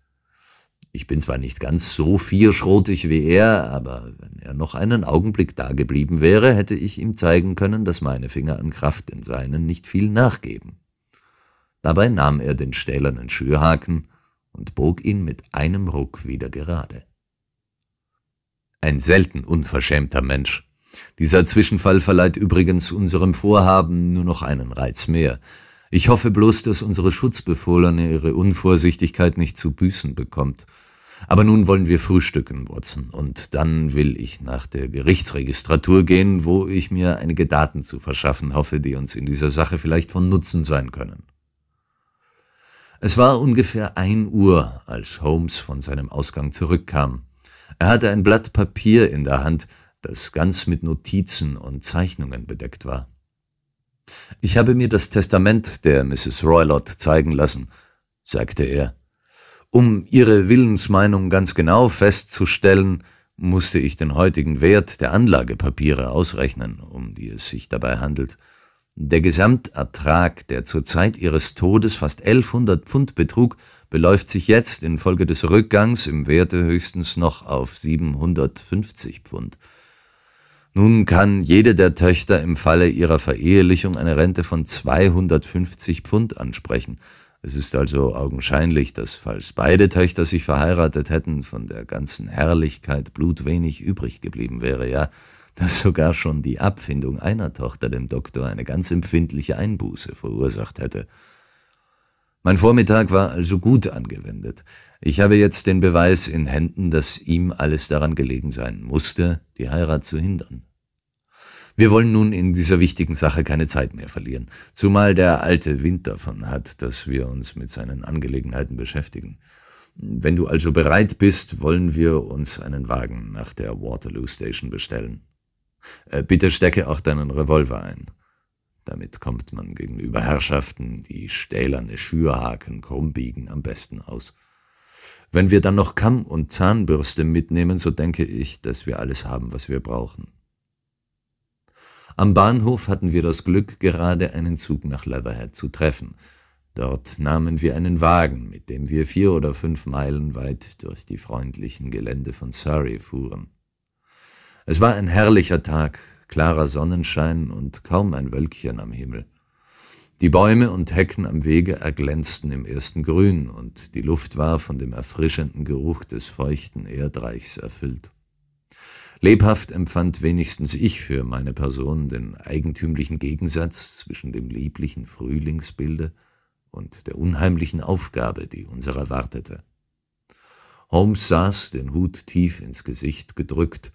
Ich bin zwar nicht ganz so vierschrotig wie er, aber wenn er noch einen Augenblick dageblieben wäre, hätte ich ihm zeigen können, dass meine Finger an Kraft in seinen nicht viel nachgeben. Dabei nahm er den stählernen Schürhaken, und bog ihn mit einem Ruck wieder gerade. Ein selten unverschämter Mensch. Dieser Zwischenfall verleiht übrigens unserem Vorhaben nur noch einen Reiz mehr. Ich hoffe bloß, dass unsere Schutzbefohlene ihre Unvorsichtigkeit nicht zu büßen bekommt. Aber nun wollen wir frühstücken, Watson, und dann will ich nach der Gerichtsregistratur gehen, wo ich mir einige Daten zu verschaffen hoffe, die uns in dieser Sache vielleicht von Nutzen sein können. Es war ungefähr ein Uhr, als Holmes von seinem Ausgang zurückkam. Er hatte ein Blatt Papier in der Hand, das ganz mit Notizen und Zeichnungen bedeckt war. Ich habe mir das Testament der Mrs. Roylott zeigen lassen, sagte er. Um ihre Willensmeinung ganz genau festzustellen, musste ich den heutigen Wert der Anlagepapiere ausrechnen, um die es sich dabei handelt. Der Gesamtertrag, der zur Zeit ihres Todes fast 1100 Pfund betrug, beläuft sich jetzt infolge des Rückgangs im Werte höchstens noch auf 750 Pfund. Nun kann jede der Töchter im Falle ihrer Verehelichung eine Rente von 250 Pfund ansprechen. Es ist also augenscheinlich, dass falls beide Töchter sich verheiratet hätten, von der ganzen Herrlichkeit blutwenig übrig geblieben wäre, ja, dass sogar schon die Abfindung einer Tochter dem Doktor eine ganz empfindliche Einbuße verursacht hätte. Mein Vormittag war also gut angewendet. Ich habe jetzt den Beweis in Händen, dass ihm alles daran gelegen sein musste, die Heirat zu hindern. Wir wollen nun in dieser wichtigen Sache keine Zeit mehr verlieren, zumal der alte Wind davon hat, dass wir uns mit seinen Angelegenheiten beschäftigen. Wenn du also bereit bist, wollen wir uns einen Wagen nach der Waterloo Station bestellen. Äh, bitte stecke auch deinen Revolver ein. Damit kommt man gegenüber Herrschaften, die stählerne Schürhaken krumm biegen, am besten aus. Wenn wir dann noch Kamm und Zahnbürste mitnehmen, so denke ich, dass wir alles haben, was wir brauchen. Am Bahnhof hatten wir das Glück, gerade einen Zug nach Leatherhead zu treffen. Dort nahmen wir einen Wagen, mit dem wir vier oder fünf Meilen weit durch die freundlichen Gelände von Surrey fuhren. Es war ein herrlicher Tag, klarer Sonnenschein und kaum ein Wölkchen am Himmel. Die Bäume und Hecken am Wege erglänzten im ersten Grün und die Luft war von dem erfrischenden Geruch des feuchten Erdreichs erfüllt. Lebhaft empfand wenigstens ich für meine Person den eigentümlichen Gegensatz zwischen dem lieblichen Frühlingsbilde und der unheimlichen Aufgabe, die unserer wartete. Holmes saß, den Hut tief ins Gesicht gedrückt,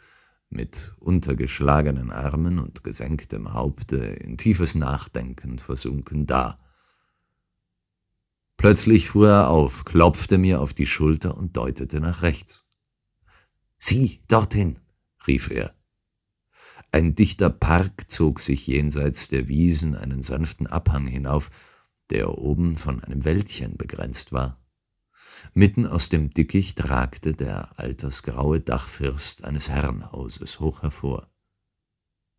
mit untergeschlagenen Armen und gesenktem Haupte in tiefes Nachdenken versunken da. Plötzlich fuhr er auf, klopfte mir auf die Schulter und deutete nach rechts. Sieh, dorthin, rief er. Ein dichter Park zog sich jenseits der Wiesen einen sanften Abhang hinauf, der oben von einem Wäldchen begrenzt war. Mitten aus dem Dickicht ragte der altersgraue Dachfirst eines Herrenhauses hoch hervor.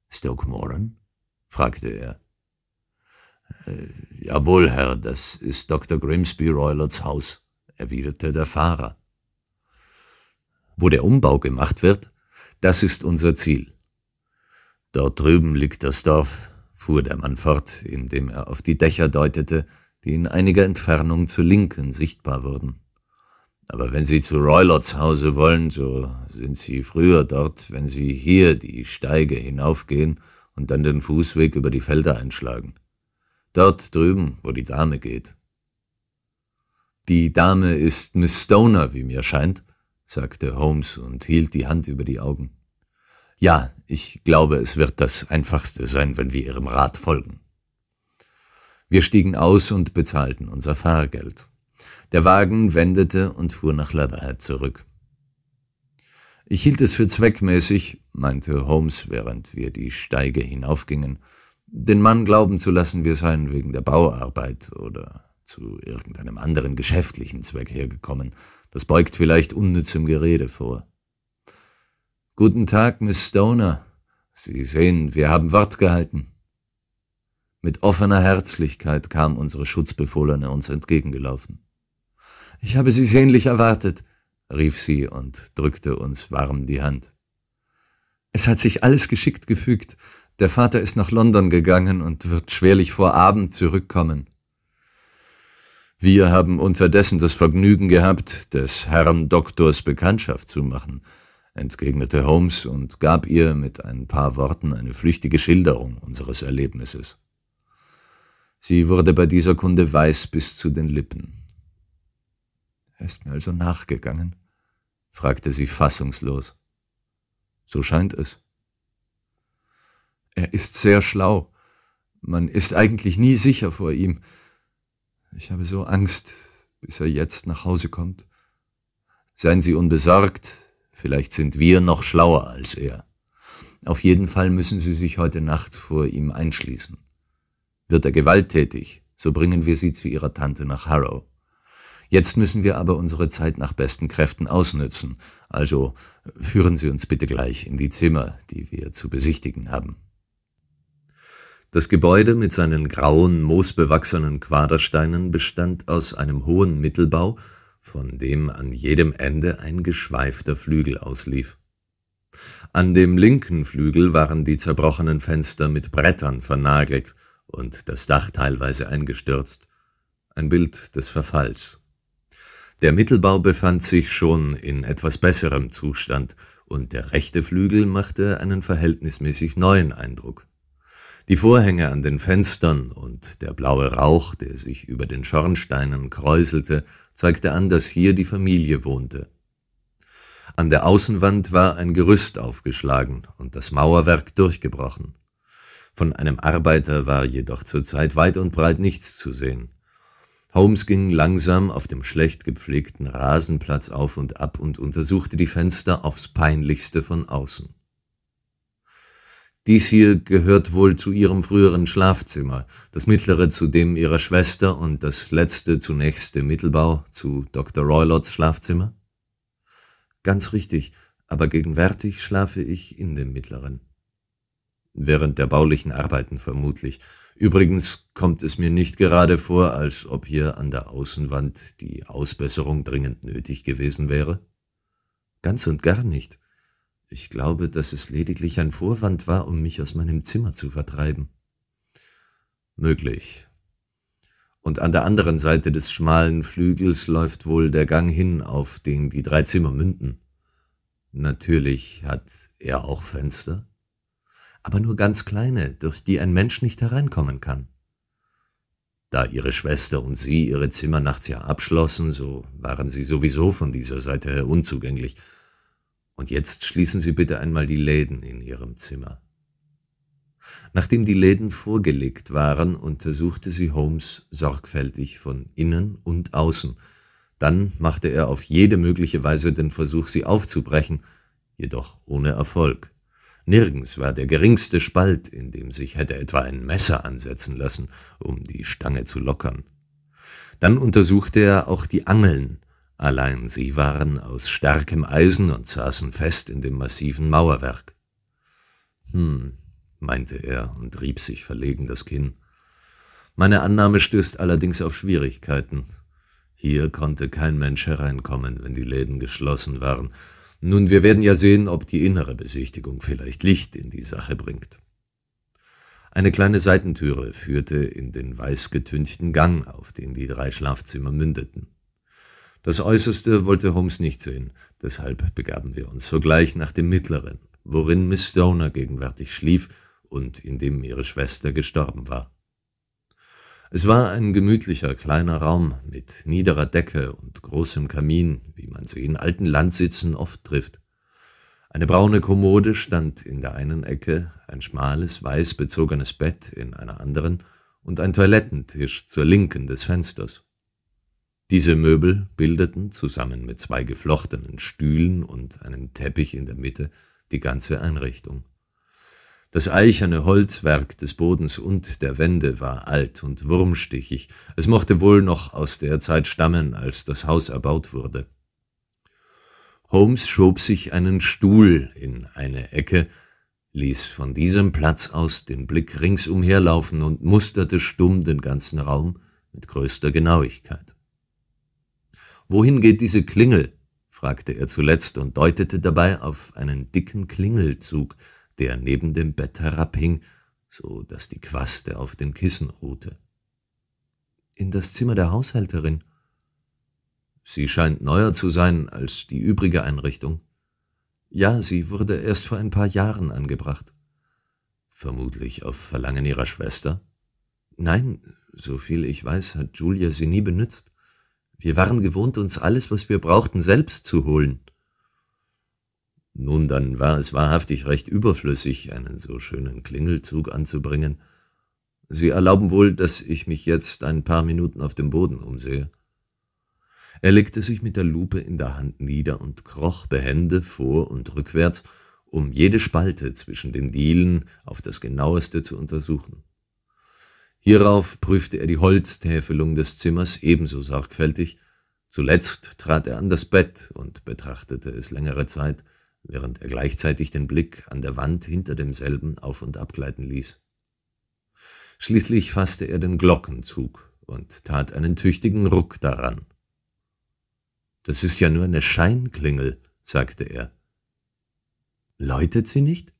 »Stoke Moran?« fragte er. Äh, »Jawohl, Herr, das ist Dr. Grimsby Roylords Haus«, erwiderte der Fahrer. »Wo der Umbau gemacht wird, das ist unser Ziel. Dort drüben liegt das Dorf«, fuhr der Mann fort, indem er auf die Dächer deutete, die in einiger Entfernung zur Linken sichtbar wurden. Aber wenn Sie zu Roylots Hause wollen, so sind Sie früher dort, wenn Sie hier die Steige hinaufgehen und dann den Fußweg über die Felder einschlagen. Dort drüben, wo die Dame geht. Die Dame ist Miss Stoner, wie mir scheint, sagte Holmes und hielt die Hand über die Augen. Ja, ich glaube, es wird das Einfachste sein, wenn wir Ihrem Rat folgen. Wir stiegen aus und bezahlten unser Fahrgeld. Der Wagen wendete und fuhr nach Leatherhead zurück. Ich hielt es für zweckmäßig, meinte Holmes, während wir die Steige hinaufgingen, den Mann glauben zu lassen, wir seien wegen der Bauarbeit oder zu irgendeinem anderen geschäftlichen Zweck hergekommen. Das beugt vielleicht unnützem Gerede vor. Guten Tag, Miss Stoner. Sie sehen, wir haben Wort gehalten. Mit offener Herzlichkeit kam unsere Schutzbefohlene uns entgegengelaufen. Ich habe Sie sehnlich erwartet, rief sie und drückte uns warm die Hand. Es hat sich alles geschickt gefügt. Der Vater ist nach London gegangen und wird schwerlich vor Abend zurückkommen. Wir haben unterdessen das Vergnügen gehabt, des Herrn Doktors Bekanntschaft zu machen, entgegnete Holmes und gab ihr mit ein paar Worten eine flüchtige Schilderung unseres Erlebnisses. Sie wurde bei dieser Kunde weiß bis zu den Lippen. Er ist mir also nachgegangen? fragte sie fassungslos. So scheint es. Er ist sehr schlau. Man ist eigentlich nie sicher vor ihm. Ich habe so Angst, bis er jetzt nach Hause kommt. Seien Sie unbesorgt, vielleicht sind wir noch schlauer als er. Auf jeden Fall müssen Sie sich heute Nacht vor ihm einschließen. Wird er gewalttätig, so bringen wir Sie zu Ihrer Tante nach Harrow. Jetzt müssen wir aber unsere Zeit nach besten Kräften ausnützen. Also führen Sie uns bitte gleich in die Zimmer, die wir zu besichtigen haben. Das Gebäude mit seinen grauen, moosbewachsenen Quadersteinen bestand aus einem hohen Mittelbau, von dem an jedem Ende ein geschweifter Flügel auslief. An dem linken Flügel waren die zerbrochenen Fenster mit Brettern vernagelt und das Dach teilweise eingestürzt, ein Bild des Verfalls. Der Mittelbau befand sich schon in etwas besserem Zustand und der rechte Flügel machte einen verhältnismäßig neuen Eindruck. Die Vorhänge an den Fenstern und der blaue Rauch, der sich über den Schornsteinen kräuselte, zeigte an, dass hier die Familie wohnte. An der Außenwand war ein Gerüst aufgeschlagen und das Mauerwerk durchgebrochen. Von einem Arbeiter war jedoch zurzeit weit und breit nichts zu sehen. Holmes ging langsam auf dem schlecht gepflegten Rasenplatz auf und ab und untersuchte die Fenster aufs peinlichste von außen. Dies hier gehört wohl zu ihrem früheren Schlafzimmer, das mittlere zu dem ihrer Schwester und das letzte zunächst im Mittelbau zu Dr. Roylots Schlafzimmer? Ganz richtig, aber gegenwärtig schlafe ich in dem mittleren. Während der baulichen Arbeiten vermutlich, Übrigens kommt es mir nicht gerade vor, als ob hier an der Außenwand die Ausbesserung dringend nötig gewesen wäre. Ganz und gar nicht. Ich glaube, dass es lediglich ein Vorwand war, um mich aus meinem Zimmer zu vertreiben. Möglich. Und an der anderen Seite des schmalen Flügels läuft wohl der Gang hin, auf den die drei Zimmer münden. Natürlich hat er auch Fenster aber nur ganz kleine, durch die ein Mensch nicht hereinkommen kann. Da ihre Schwester und sie ihre Zimmer nachts ja abschlossen, so waren sie sowieso von dieser Seite her unzugänglich. Und jetzt schließen Sie bitte einmal die Läden in Ihrem Zimmer. Nachdem die Läden vorgelegt waren, untersuchte sie Holmes sorgfältig von innen und außen. Dann machte er auf jede mögliche Weise den Versuch, sie aufzubrechen, jedoch ohne Erfolg. Nirgends war der geringste Spalt, in dem sich hätte etwa ein Messer ansetzen lassen, um die Stange zu lockern. Dann untersuchte er auch die Angeln, allein sie waren aus starkem Eisen und saßen fest in dem massiven Mauerwerk. »Hm«, meinte er und rieb sich verlegen das Kinn. »Meine Annahme stößt allerdings auf Schwierigkeiten. Hier konnte kein Mensch hereinkommen, wenn die Läden geschlossen waren, nun, wir werden ja sehen, ob die innere Besichtigung vielleicht Licht in die Sache bringt. Eine kleine Seitentüre führte in den weiß getünchten Gang, auf den die drei Schlafzimmer mündeten. Das Äußerste wollte Holmes nicht sehen, deshalb begaben wir uns sogleich nach dem Mittleren, worin Miss Stoner gegenwärtig schlief und in dem ihre Schwester gestorben war. Es war ein gemütlicher kleiner Raum mit niederer Decke und großem Kamin, wie man sie in alten Landsitzen oft trifft. Eine braune Kommode stand in der einen Ecke, ein schmales, weiß bezogenes Bett in einer anderen und ein Toilettentisch zur linken des Fensters. Diese Möbel bildeten zusammen mit zwei geflochtenen Stühlen und einem Teppich in der Mitte die ganze Einrichtung. Das eicherne Holzwerk des Bodens und der Wände war alt und wurmstichig, es mochte wohl noch aus der Zeit stammen, als das Haus erbaut wurde. Holmes schob sich einen Stuhl in eine Ecke, ließ von diesem Platz aus den Blick ringsumher laufen und musterte stumm den ganzen Raum mit größter Genauigkeit. Wohin geht diese Klingel? fragte er zuletzt und deutete dabei auf einen dicken Klingelzug, der neben dem Bett herabhing, so dass die Quaste auf dem Kissen ruhte. »In das Zimmer der Haushälterin?« »Sie scheint neuer zu sein als die übrige Einrichtung.« »Ja, sie wurde erst vor ein paar Jahren angebracht.« »Vermutlich auf Verlangen ihrer Schwester?« »Nein, soviel ich weiß, hat Julia sie nie benützt. Wir waren gewohnt, uns alles, was wir brauchten, selbst zu holen.« nun, dann war es wahrhaftig recht überflüssig, einen so schönen Klingelzug anzubringen. Sie erlauben wohl, dass ich mich jetzt ein paar Minuten auf dem Boden umsehe. Er legte sich mit der Lupe in der Hand nieder und kroch behende vor und rückwärts, um jede Spalte zwischen den Dielen auf das genaueste zu untersuchen. Hierauf prüfte er die Holztäfelung des Zimmers ebenso sorgfältig, zuletzt trat er an das Bett und betrachtete es längere Zeit, während er gleichzeitig den Blick an der Wand hinter demselben auf und abgleiten ließ. Schließlich fasste er den Glockenzug und tat einen tüchtigen Ruck daran. Das ist ja nur eine Scheinklingel, sagte er. Läutet sie nicht?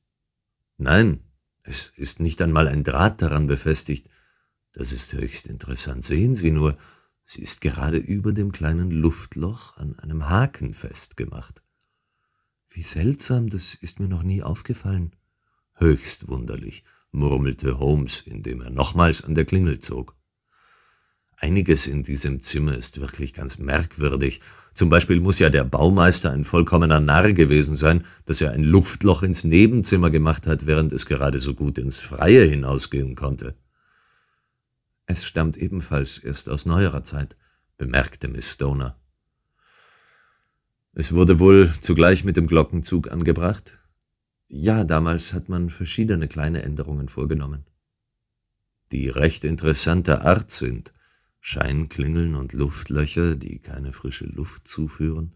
Nein, es ist nicht einmal ein Draht daran befestigt. Das ist höchst interessant. Sehen Sie nur, sie ist gerade über dem kleinen Luftloch an einem Haken festgemacht. Wie seltsam, das ist mir noch nie aufgefallen. Höchst wunderlich, murmelte Holmes, indem er nochmals an der Klingel zog. Einiges in diesem Zimmer ist wirklich ganz merkwürdig. Zum Beispiel muss ja der Baumeister ein vollkommener Narr gewesen sein, dass er ein Luftloch ins Nebenzimmer gemacht hat, während es gerade so gut ins Freie hinausgehen konnte. Es stammt ebenfalls erst aus neuerer Zeit, bemerkte Miss Stoner. Es wurde wohl zugleich mit dem Glockenzug angebracht? Ja, damals hat man verschiedene kleine Änderungen vorgenommen. Die recht interessanter Art sind Scheinklingeln und Luftlöcher, die keine frische Luft zuführen.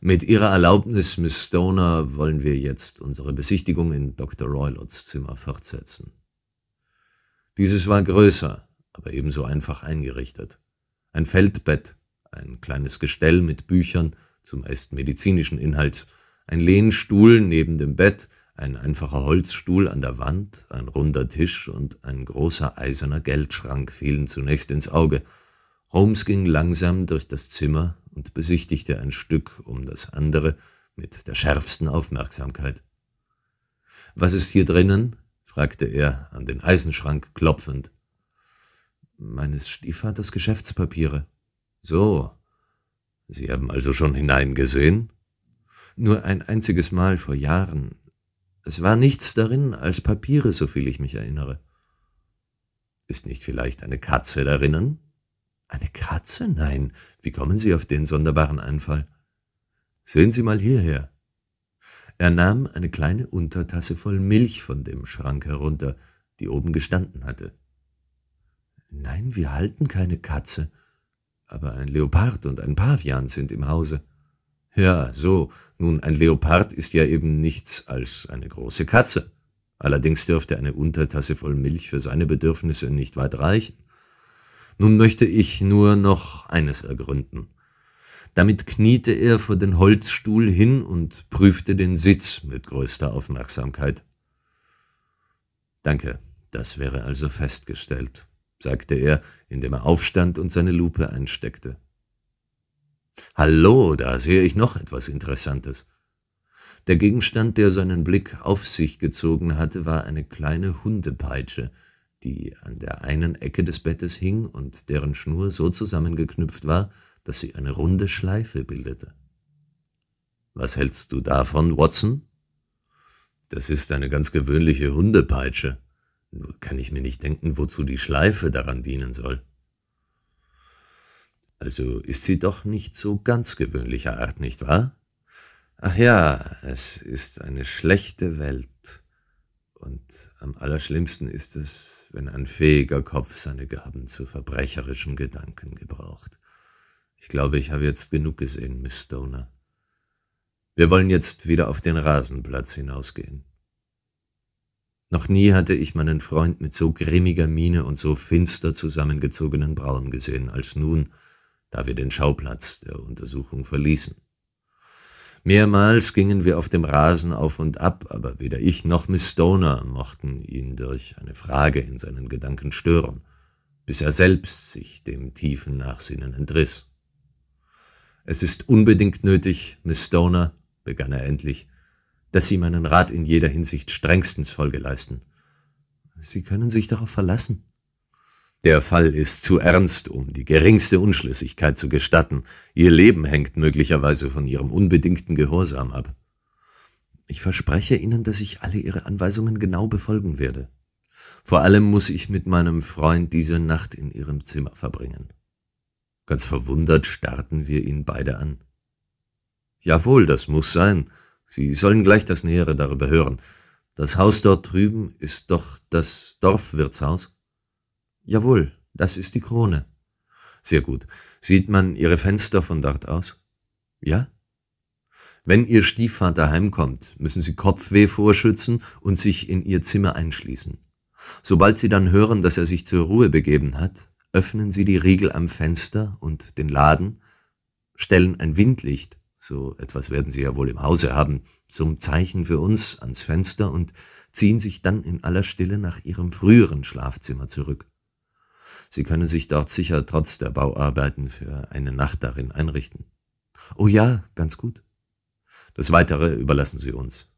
Mit Ihrer Erlaubnis, Miss Stoner, wollen wir jetzt unsere Besichtigung in Dr. Roylots Zimmer fortsetzen. Dieses war größer, aber ebenso einfach eingerichtet. Ein Feldbett, ein kleines Gestell mit Büchern, zumeist medizinischen Inhalts. Ein Lehnstuhl neben dem Bett, ein einfacher Holzstuhl an der Wand, ein runder Tisch und ein großer eiserner Geldschrank fielen zunächst ins Auge. Holmes ging langsam durch das Zimmer und besichtigte ein Stück um das andere mit der schärfsten Aufmerksamkeit. Was ist hier drinnen? fragte er an den Eisenschrank klopfend. Meines Stiefvaters Geschäftspapiere. So, Sie haben also schon hineingesehen? Nur ein einziges Mal vor Jahren. Es war nichts darin als Papiere, soviel ich mich erinnere. Ist nicht vielleicht eine Katze darinnen? Eine Katze? Nein. Wie kommen Sie auf den sonderbaren Einfall? Sehen Sie mal hierher. Er nahm eine kleine Untertasse voll Milch von dem Schrank herunter, die oben gestanden hatte. Nein, wir halten keine Katze aber ein Leopard und ein Pavian sind im Hause. Ja, so, nun, ein Leopard ist ja eben nichts als eine große Katze. Allerdings dürfte eine Untertasse voll Milch für seine Bedürfnisse nicht weit reichen. Nun möchte ich nur noch eines ergründen. Damit kniete er vor den Holzstuhl hin und prüfte den Sitz mit größter Aufmerksamkeit. Danke, das wäre also festgestellt sagte er, indem er aufstand und seine Lupe einsteckte. Hallo, da sehe ich noch etwas Interessantes. Der Gegenstand, der seinen Blick auf sich gezogen hatte, war eine kleine Hundepeitsche, die an der einen Ecke des Bettes hing und deren Schnur so zusammengeknüpft war, dass sie eine runde Schleife bildete. Was hältst du davon, Watson? Das ist eine ganz gewöhnliche Hundepeitsche, nur kann ich mir nicht denken, wozu die Schleife daran dienen soll. Also ist sie doch nicht so ganz gewöhnlicher Art, nicht wahr? Ach ja, es ist eine schlechte Welt. Und am allerschlimmsten ist es, wenn ein fähiger Kopf seine Gaben zu verbrecherischen Gedanken gebraucht. Ich glaube, ich habe jetzt genug gesehen, Miss Stoner. Wir wollen jetzt wieder auf den Rasenplatz hinausgehen. Noch nie hatte ich meinen Freund mit so grimmiger Miene und so finster zusammengezogenen Brauen gesehen als nun, da wir den Schauplatz der Untersuchung verließen. Mehrmals gingen wir auf dem Rasen auf und ab, aber weder ich noch Miss Stoner mochten ihn durch eine Frage in seinen Gedanken stören, bis er selbst sich dem tiefen Nachsinnen entriss. Es ist unbedingt nötig, Miss Stoner, begann er endlich, dass Sie meinen Rat in jeder Hinsicht strengstens Folge leisten. Sie können sich darauf verlassen. Der Fall ist zu ernst, um die geringste Unschlüssigkeit zu gestatten. Ihr Leben hängt möglicherweise von Ihrem unbedingten Gehorsam ab. Ich verspreche Ihnen, dass ich alle Ihre Anweisungen genau befolgen werde. Vor allem muss ich mit meinem Freund diese Nacht in Ihrem Zimmer verbringen. Ganz verwundert starrten wir ihn beide an. Jawohl, das muss sein, Sie sollen gleich das Nähere darüber hören. Das Haus dort drüben ist doch das Dorfwirtshaus? Jawohl, das ist die Krone. Sehr gut. Sieht man Ihre Fenster von dort aus? Ja? Wenn Ihr Stiefvater heimkommt, müssen Sie Kopfweh vorschützen und sich in Ihr Zimmer einschließen. Sobald Sie dann hören, dass er sich zur Ruhe begeben hat, öffnen Sie die Riegel am Fenster und den Laden, stellen ein Windlicht so etwas werden Sie ja wohl im Hause haben, zum Zeichen für uns ans Fenster und ziehen sich dann in aller Stille nach Ihrem früheren Schlafzimmer zurück. Sie können sich dort sicher trotz der Bauarbeiten für eine Nacht darin einrichten. Oh ja, ganz gut. Das Weitere überlassen Sie uns.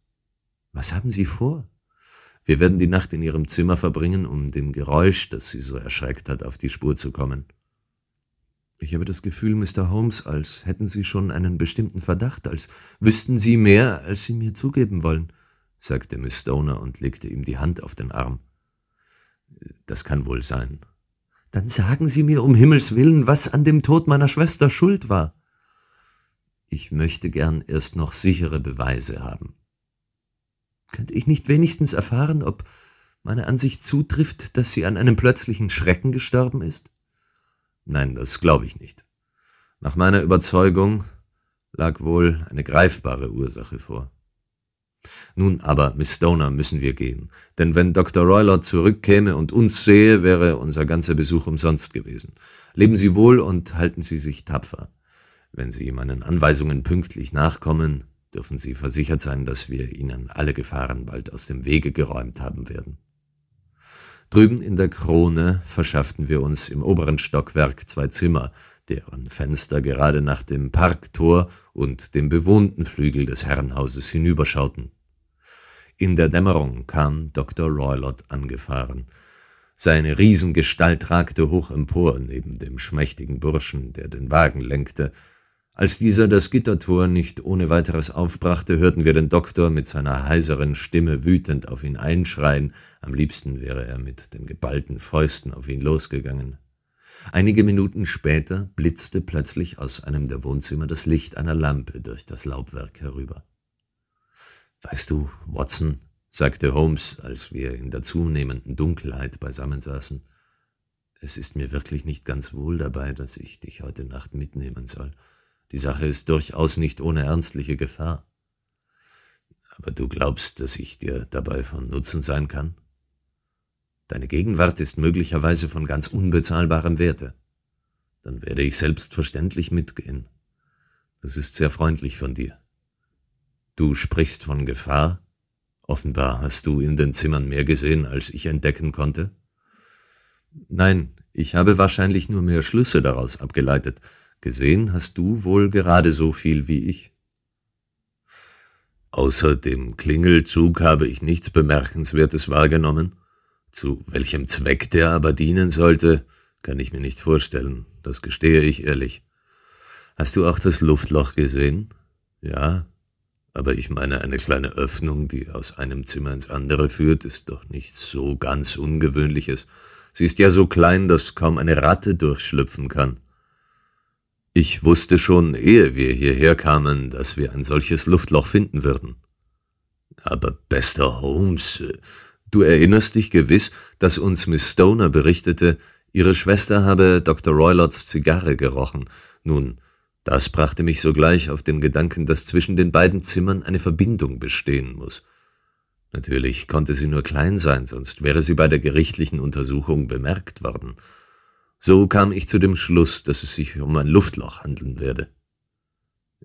Was haben Sie vor? Wir werden die Nacht in Ihrem Zimmer verbringen, um dem Geräusch, das Sie so erschreckt hat, auf die Spur zu kommen. Ich habe das Gefühl, Mr. Holmes, als hätten Sie schon einen bestimmten Verdacht, als wüssten Sie mehr, als Sie mir zugeben wollen, sagte Miss Stoner und legte ihm die Hand auf den Arm. Das kann wohl sein. Dann sagen Sie mir um Himmels willen, was an dem Tod meiner Schwester schuld war. Ich möchte gern erst noch sichere Beweise haben. Könnte ich nicht wenigstens erfahren, ob meine Ansicht zutrifft, dass sie an einem plötzlichen Schrecken gestorben ist? Nein, das glaube ich nicht. Nach meiner Überzeugung lag wohl eine greifbare Ursache vor. Nun aber, Miss Stoner, müssen wir gehen, denn wenn Dr. Roylott zurückkäme und uns sehe, wäre unser ganzer Besuch umsonst gewesen. Leben Sie wohl und halten Sie sich tapfer. Wenn Sie meinen Anweisungen pünktlich nachkommen, dürfen Sie versichert sein, dass wir Ihnen alle Gefahren bald aus dem Wege geräumt haben werden. Drüben in der Krone verschafften wir uns im oberen Stockwerk zwei Zimmer, deren Fenster gerade nach dem Parktor und dem bewohnten Flügel des Herrenhauses hinüberschauten. In der Dämmerung kam Dr. Roylott angefahren. Seine Riesengestalt ragte hoch empor neben dem schmächtigen Burschen, der den Wagen lenkte, als dieser das Gittertor nicht ohne weiteres aufbrachte, hörten wir den Doktor mit seiner heiseren Stimme wütend auf ihn einschreien, am liebsten wäre er mit den geballten Fäusten auf ihn losgegangen. Einige Minuten später blitzte plötzlich aus einem der Wohnzimmer das Licht einer Lampe durch das Laubwerk herüber. Weißt du, Watson, sagte Holmes, als wir in der zunehmenden Dunkelheit beisammensaßen, es ist mir wirklich nicht ganz wohl dabei, dass ich dich heute Nacht mitnehmen soll. Die Sache ist durchaus nicht ohne ernstliche Gefahr. Aber du glaubst, dass ich dir dabei von Nutzen sein kann? Deine Gegenwart ist möglicherweise von ganz unbezahlbarem Werte. Dann werde ich selbstverständlich mitgehen. Das ist sehr freundlich von dir. Du sprichst von Gefahr? Offenbar hast du in den Zimmern mehr gesehen, als ich entdecken konnte? Nein, ich habe wahrscheinlich nur mehr Schlüsse daraus abgeleitet, Gesehen hast du wohl gerade so viel wie ich. Außer dem Klingelzug habe ich nichts Bemerkenswertes wahrgenommen. Zu welchem Zweck der aber dienen sollte, kann ich mir nicht vorstellen, das gestehe ich ehrlich. Hast du auch das Luftloch gesehen? Ja, aber ich meine, eine kleine Öffnung, die aus einem Zimmer ins andere führt, ist doch nichts so ganz Ungewöhnliches. Sie ist ja so klein, dass kaum eine Ratte durchschlüpfen kann. Ich wusste schon, ehe wir hierher kamen, dass wir ein solches Luftloch finden würden. Aber bester Holmes, du erinnerst dich gewiss, dass uns Miss Stoner berichtete, ihre Schwester habe Dr. Roylots Zigarre gerochen. Nun, das brachte mich sogleich auf den Gedanken, dass zwischen den beiden Zimmern eine Verbindung bestehen muss. Natürlich konnte sie nur klein sein, sonst wäre sie bei der gerichtlichen Untersuchung bemerkt worden. So kam ich zu dem Schluss, dass es sich um ein Luftloch handeln werde.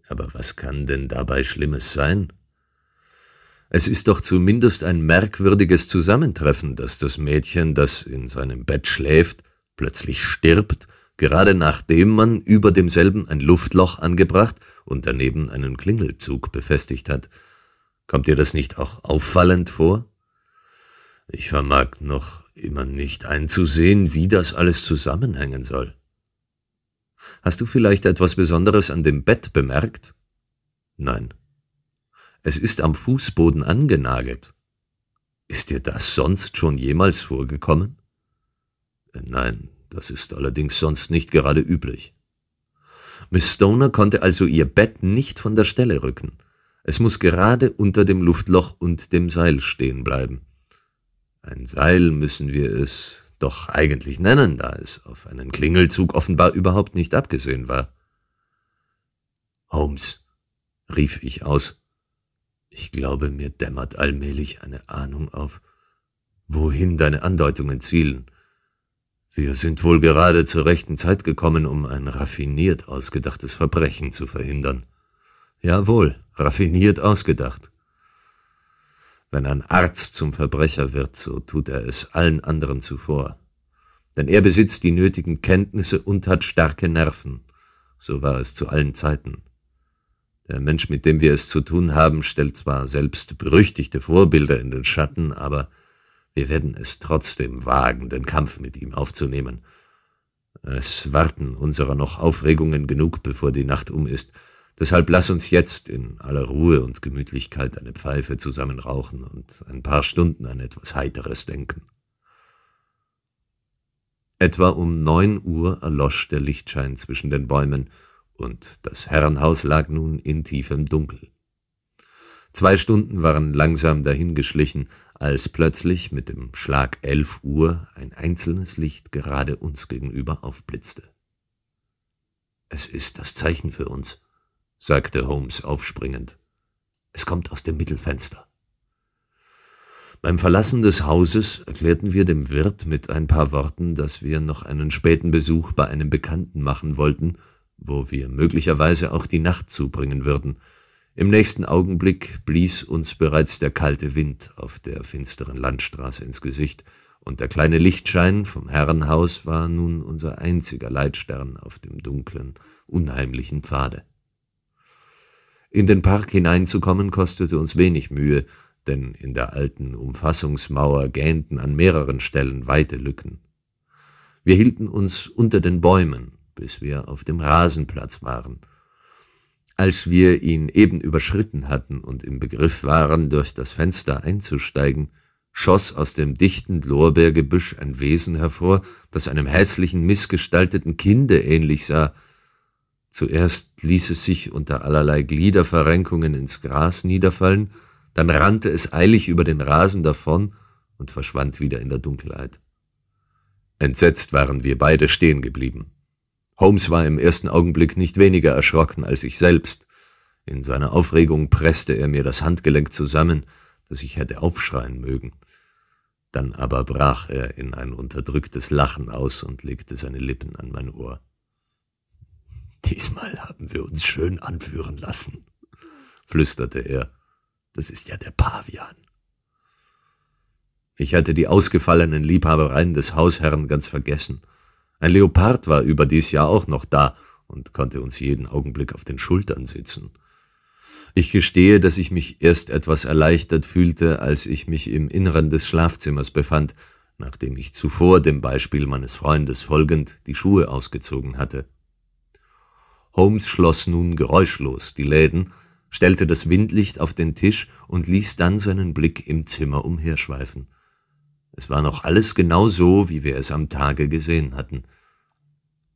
Aber was kann denn dabei Schlimmes sein? Es ist doch zumindest ein merkwürdiges Zusammentreffen, dass das Mädchen, das in seinem Bett schläft, plötzlich stirbt, gerade nachdem man über demselben ein Luftloch angebracht und daneben einen Klingelzug befestigt hat. Kommt dir das nicht auch auffallend vor? Ich vermag noch immer nicht einzusehen, wie das alles zusammenhängen soll. Hast du vielleicht etwas Besonderes an dem Bett bemerkt? Nein. Es ist am Fußboden angenagelt. Ist dir das sonst schon jemals vorgekommen? Äh, nein, das ist allerdings sonst nicht gerade üblich. Miss Stoner konnte also ihr Bett nicht von der Stelle rücken. Es muss gerade unter dem Luftloch und dem Seil stehen bleiben. Ein Seil müssen wir es doch eigentlich nennen, da es auf einen Klingelzug offenbar überhaupt nicht abgesehen war. Holmes, rief ich aus. Ich glaube, mir dämmert allmählich eine Ahnung auf, wohin deine Andeutungen zielen. Wir sind wohl gerade zur rechten Zeit gekommen, um ein raffiniert ausgedachtes Verbrechen zu verhindern. Jawohl, raffiniert ausgedacht. Wenn ein Arzt zum Verbrecher wird, so tut er es allen anderen zuvor. Denn er besitzt die nötigen Kenntnisse und hat starke Nerven. So war es zu allen Zeiten. Der Mensch, mit dem wir es zu tun haben, stellt zwar selbst berüchtigte Vorbilder in den Schatten, aber wir werden es trotzdem wagen, den Kampf mit ihm aufzunehmen. Es warten unserer noch Aufregungen genug, bevor die Nacht um ist, Deshalb lass uns jetzt in aller Ruhe und Gemütlichkeit eine Pfeife zusammen rauchen und ein paar Stunden an etwas Heiteres denken. Etwa um neun Uhr erlosch der Lichtschein zwischen den Bäumen, und das Herrenhaus lag nun in tiefem Dunkel. Zwei Stunden waren langsam dahingeschlichen, als plötzlich mit dem Schlag elf Uhr ein einzelnes Licht gerade uns gegenüber aufblitzte. Es ist das Zeichen für uns, sagte Holmes aufspringend. Es kommt aus dem Mittelfenster. Beim Verlassen des Hauses erklärten wir dem Wirt mit ein paar Worten, dass wir noch einen späten Besuch bei einem Bekannten machen wollten, wo wir möglicherweise auch die Nacht zubringen würden. Im nächsten Augenblick blies uns bereits der kalte Wind auf der finsteren Landstraße ins Gesicht, und der kleine Lichtschein vom Herrenhaus war nun unser einziger Leitstern auf dem dunklen, unheimlichen Pfade. In den Park hineinzukommen kostete uns wenig Mühe, denn in der alten Umfassungsmauer gähnten an mehreren Stellen weite Lücken. Wir hielten uns unter den Bäumen, bis wir auf dem Rasenplatz waren. Als wir ihn eben überschritten hatten und im Begriff waren, durch das Fenster einzusteigen, schoss aus dem dichten Lorbeergebüsch ein Wesen hervor, das einem hässlichen, missgestalteten Kinde ähnlich sah, Zuerst ließ es sich unter allerlei Gliederverrenkungen ins Gras niederfallen, dann rannte es eilig über den Rasen davon und verschwand wieder in der Dunkelheit. Entsetzt waren wir beide stehen geblieben. Holmes war im ersten Augenblick nicht weniger erschrocken als ich selbst. In seiner Aufregung presste er mir das Handgelenk zusammen, dass ich hätte aufschreien mögen. Dann aber brach er in ein unterdrücktes Lachen aus und legte seine Lippen an mein Ohr. Diesmal haben wir uns schön anführen lassen, flüsterte er. Das ist ja der Pavian. Ich hatte die ausgefallenen Liebhabereien des Hausherrn ganz vergessen. Ein Leopard war überdies ja auch noch da und konnte uns jeden Augenblick auf den Schultern sitzen. Ich gestehe, dass ich mich erst etwas erleichtert fühlte, als ich mich im Inneren des Schlafzimmers befand, nachdem ich zuvor dem Beispiel meines Freundes folgend die Schuhe ausgezogen hatte. Holmes schloss nun geräuschlos die Läden, stellte das Windlicht auf den Tisch und ließ dann seinen Blick im Zimmer umherschweifen. Es war noch alles genau so, wie wir es am Tage gesehen hatten.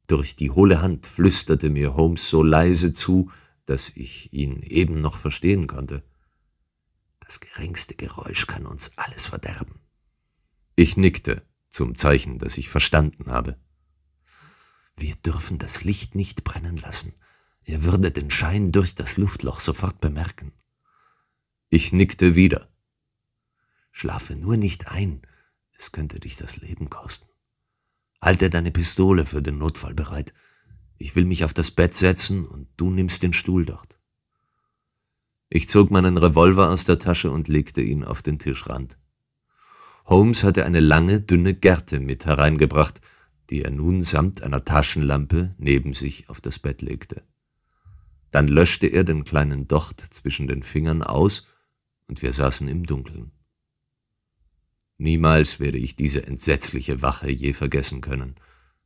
Durch die hohle Hand flüsterte mir Holmes so leise zu, dass ich ihn eben noch verstehen konnte. Das geringste Geräusch kann uns alles verderben. Ich nickte, zum Zeichen, dass ich verstanden habe. Wir dürfen das Licht nicht brennen lassen. Er würde den Schein durch das Luftloch sofort bemerken. Ich nickte wieder. Schlafe nur nicht ein, es könnte dich das Leben kosten. Halte deine Pistole für den Notfall bereit. Ich will mich auf das Bett setzen und du nimmst den Stuhl dort. Ich zog meinen Revolver aus der Tasche und legte ihn auf den Tischrand. Holmes hatte eine lange, dünne Gerte mit hereingebracht, die er nun samt einer Taschenlampe neben sich auf das Bett legte. Dann löschte er den kleinen Docht zwischen den Fingern aus, und wir saßen im Dunkeln. Niemals werde ich diese entsetzliche Wache je vergessen können.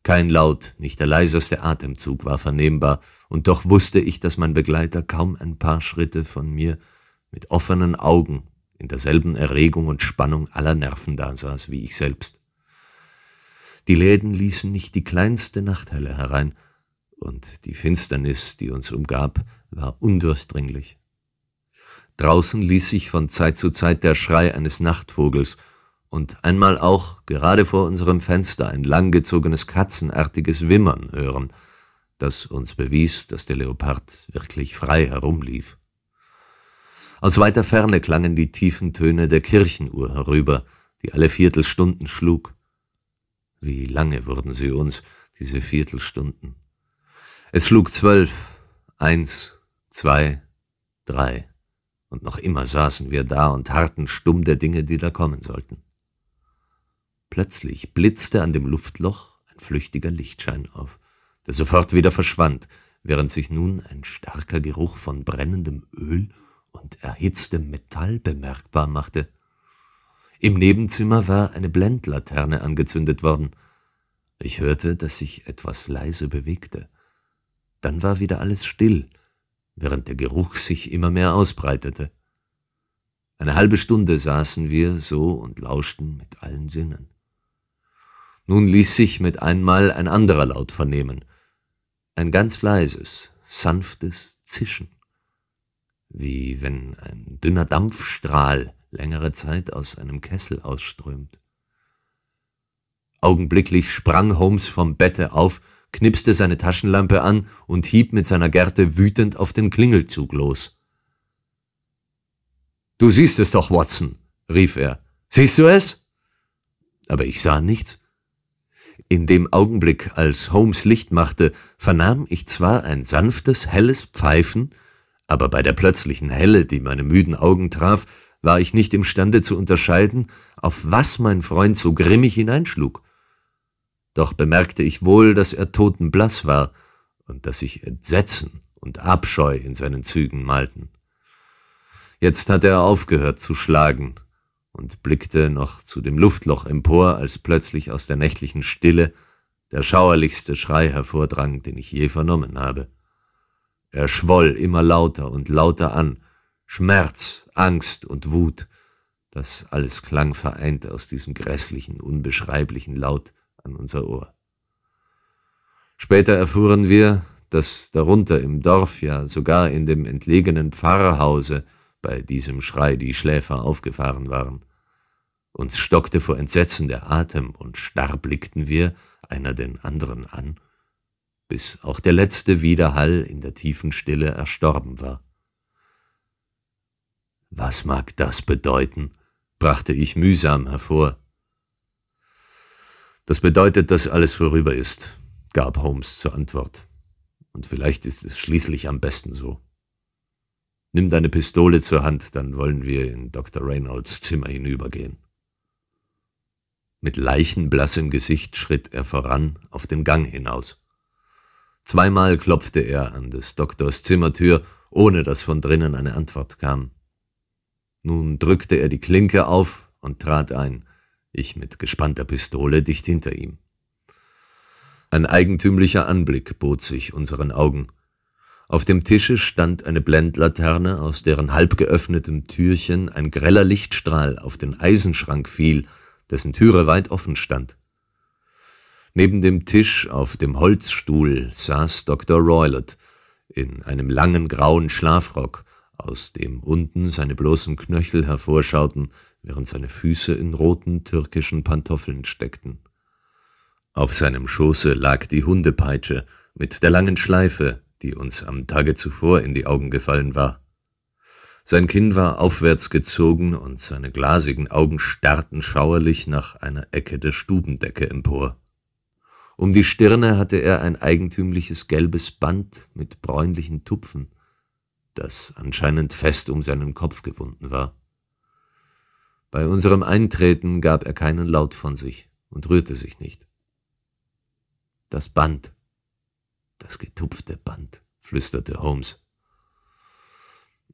Kein Laut, nicht der leiseste Atemzug war vernehmbar, und doch wusste ich, dass mein Begleiter kaum ein paar Schritte von mir mit offenen Augen in derselben Erregung und Spannung aller Nerven dasaß wie ich selbst die Läden ließen nicht die kleinste Nachthalle herein, und die Finsternis, die uns umgab, war undurchdringlich. Draußen ließ sich von Zeit zu Zeit der Schrei eines Nachtvogels und einmal auch, gerade vor unserem Fenster, ein langgezogenes katzenartiges Wimmern hören, das uns bewies, dass der Leopard wirklich frei herumlief. Aus weiter Ferne klangen die tiefen Töne der Kirchenuhr herüber, die alle Viertelstunden schlug. Wie lange wurden sie uns, diese Viertelstunden? Es schlug zwölf, eins, zwei, drei, und noch immer saßen wir da und harrten stumm der Dinge, die da kommen sollten. Plötzlich blitzte an dem Luftloch ein flüchtiger Lichtschein auf, der sofort wieder verschwand, während sich nun ein starker Geruch von brennendem Öl und erhitztem Metall bemerkbar machte. Im Nebenzimmer war eine Blendlaterne angezündet worden. Ich hörte, dass sich etwas leise bewegte. Dann war wieder alles still, während der Geruch sich immer mehr ausbreitete. Eine halbe Stunde saßen wir so und lauschten mit allen Sinnen. Nun ließ sich mit einmal ein anderer Laut vernehmen. Ein ganz leises, sanftes Zischen, wie wenn ein dünner Dampfstrahl längere Zeit aus einem Kessel ausströmt. Augenblicklich sprang Holmes vom Bette auf, knipste seine Taschenlampe an und hieb mit seiner Gerte wütend auf den Klingelzug los. Du siehst es doch, Watson, rief er. Siehst du es? Aber ich sah nichts. In dem Augenblick, als Holmes Licht machte, vernahm ich zwar ein sanftes, helles Pfeifen, aber bei der plötzlichen Helle, die meine müden Augen traf, war ich nicht imstande zu unterscheiden, auf was mein Freund so grimmig hineinschlug. Doch bemerkte ich wohl, dass er totenblass war und dass sich Entsetzen und Abscheu in seinen Zügen malten. Jetzt hatte er aufgehört zu schlagen und blickte noch zu dem Luftloch empor, als plötzlich aus der nächtlichen Stille der schauerlichste Schrei hervordrang, den ich je vernommen habe. Er schwoll immer lauter und lauter an, Schmerz, Angst und Wut, das alles klang vereint aus diesem grässlichen, unbeschreiblichen Laut an unser Ohr. Später erfuhren wir, dass darunter im Dorf, ja sogar in dem entlegenen Pfarrhause, bei diesem Schrei die Schläfer aufgefahren waren. Uns stockte vor Entsetzen der Atem und starr blickten wir einer den anderen an, bis auch der letzte Widerhall in der tiefen Stille erstorben war. Was mag das bedeuten? brachte ich mühsam hervor. Das bedeutet, dass alles vorüber ist, gab Holmes zur Antwort. Und vielleicht ist es schließlich am besten so. Nimm deine Pistole zur Hand, dann wollen wir in Dr. Reynolds Zimmer hinübergehen. Mit leichenblassem Gesicht schritt er voran auf den Gang hinaus. Zweimal klopfte er an des Doktors Zimmertür, ohne dass von drinnen eine Antwort kam. Nun drückte er die Klinke auf und trat ein, ich mit gespannter Pistole dicht hinter ihm. Ein eigentümlicher Anblick bot sich unseren Augen. Auf dem Tische stand eine Blendlaterne, aus deren halb geöffnetem Türchen ein greller Lichtstrahl auf den Eisenschrank fiel, dessen Türe weit offen stand. Neben dem Tisch auf dem Holzstuhl saß Dr. Roylott in einem langen grauen Schlafrock aus dem unten seine bloßen Knöchel hervorschauten, während seine Füße in roten türkischen Pantoffeln steckten. Auf seinem Schoße lag die Hundepeitsche mit der langen Schleife, die uns am Tage zuvor in die Augen gefallen war. Sein Kinn war aufwärts gezogen und seine glasigen Augen starrten schauerlich nach einer Ecke der Stubendecke empor. Um die Stirne hatte er ein eigentümliches gelbes Band mit bräunlichen Tupfen, das anscheinend fest um seinen Kopf gewunden war. Bei unserem Eintreten gab er keinen Laut von sich und rührte sich nicht. Das Band, das getupfte Band, flüsterte Holmes.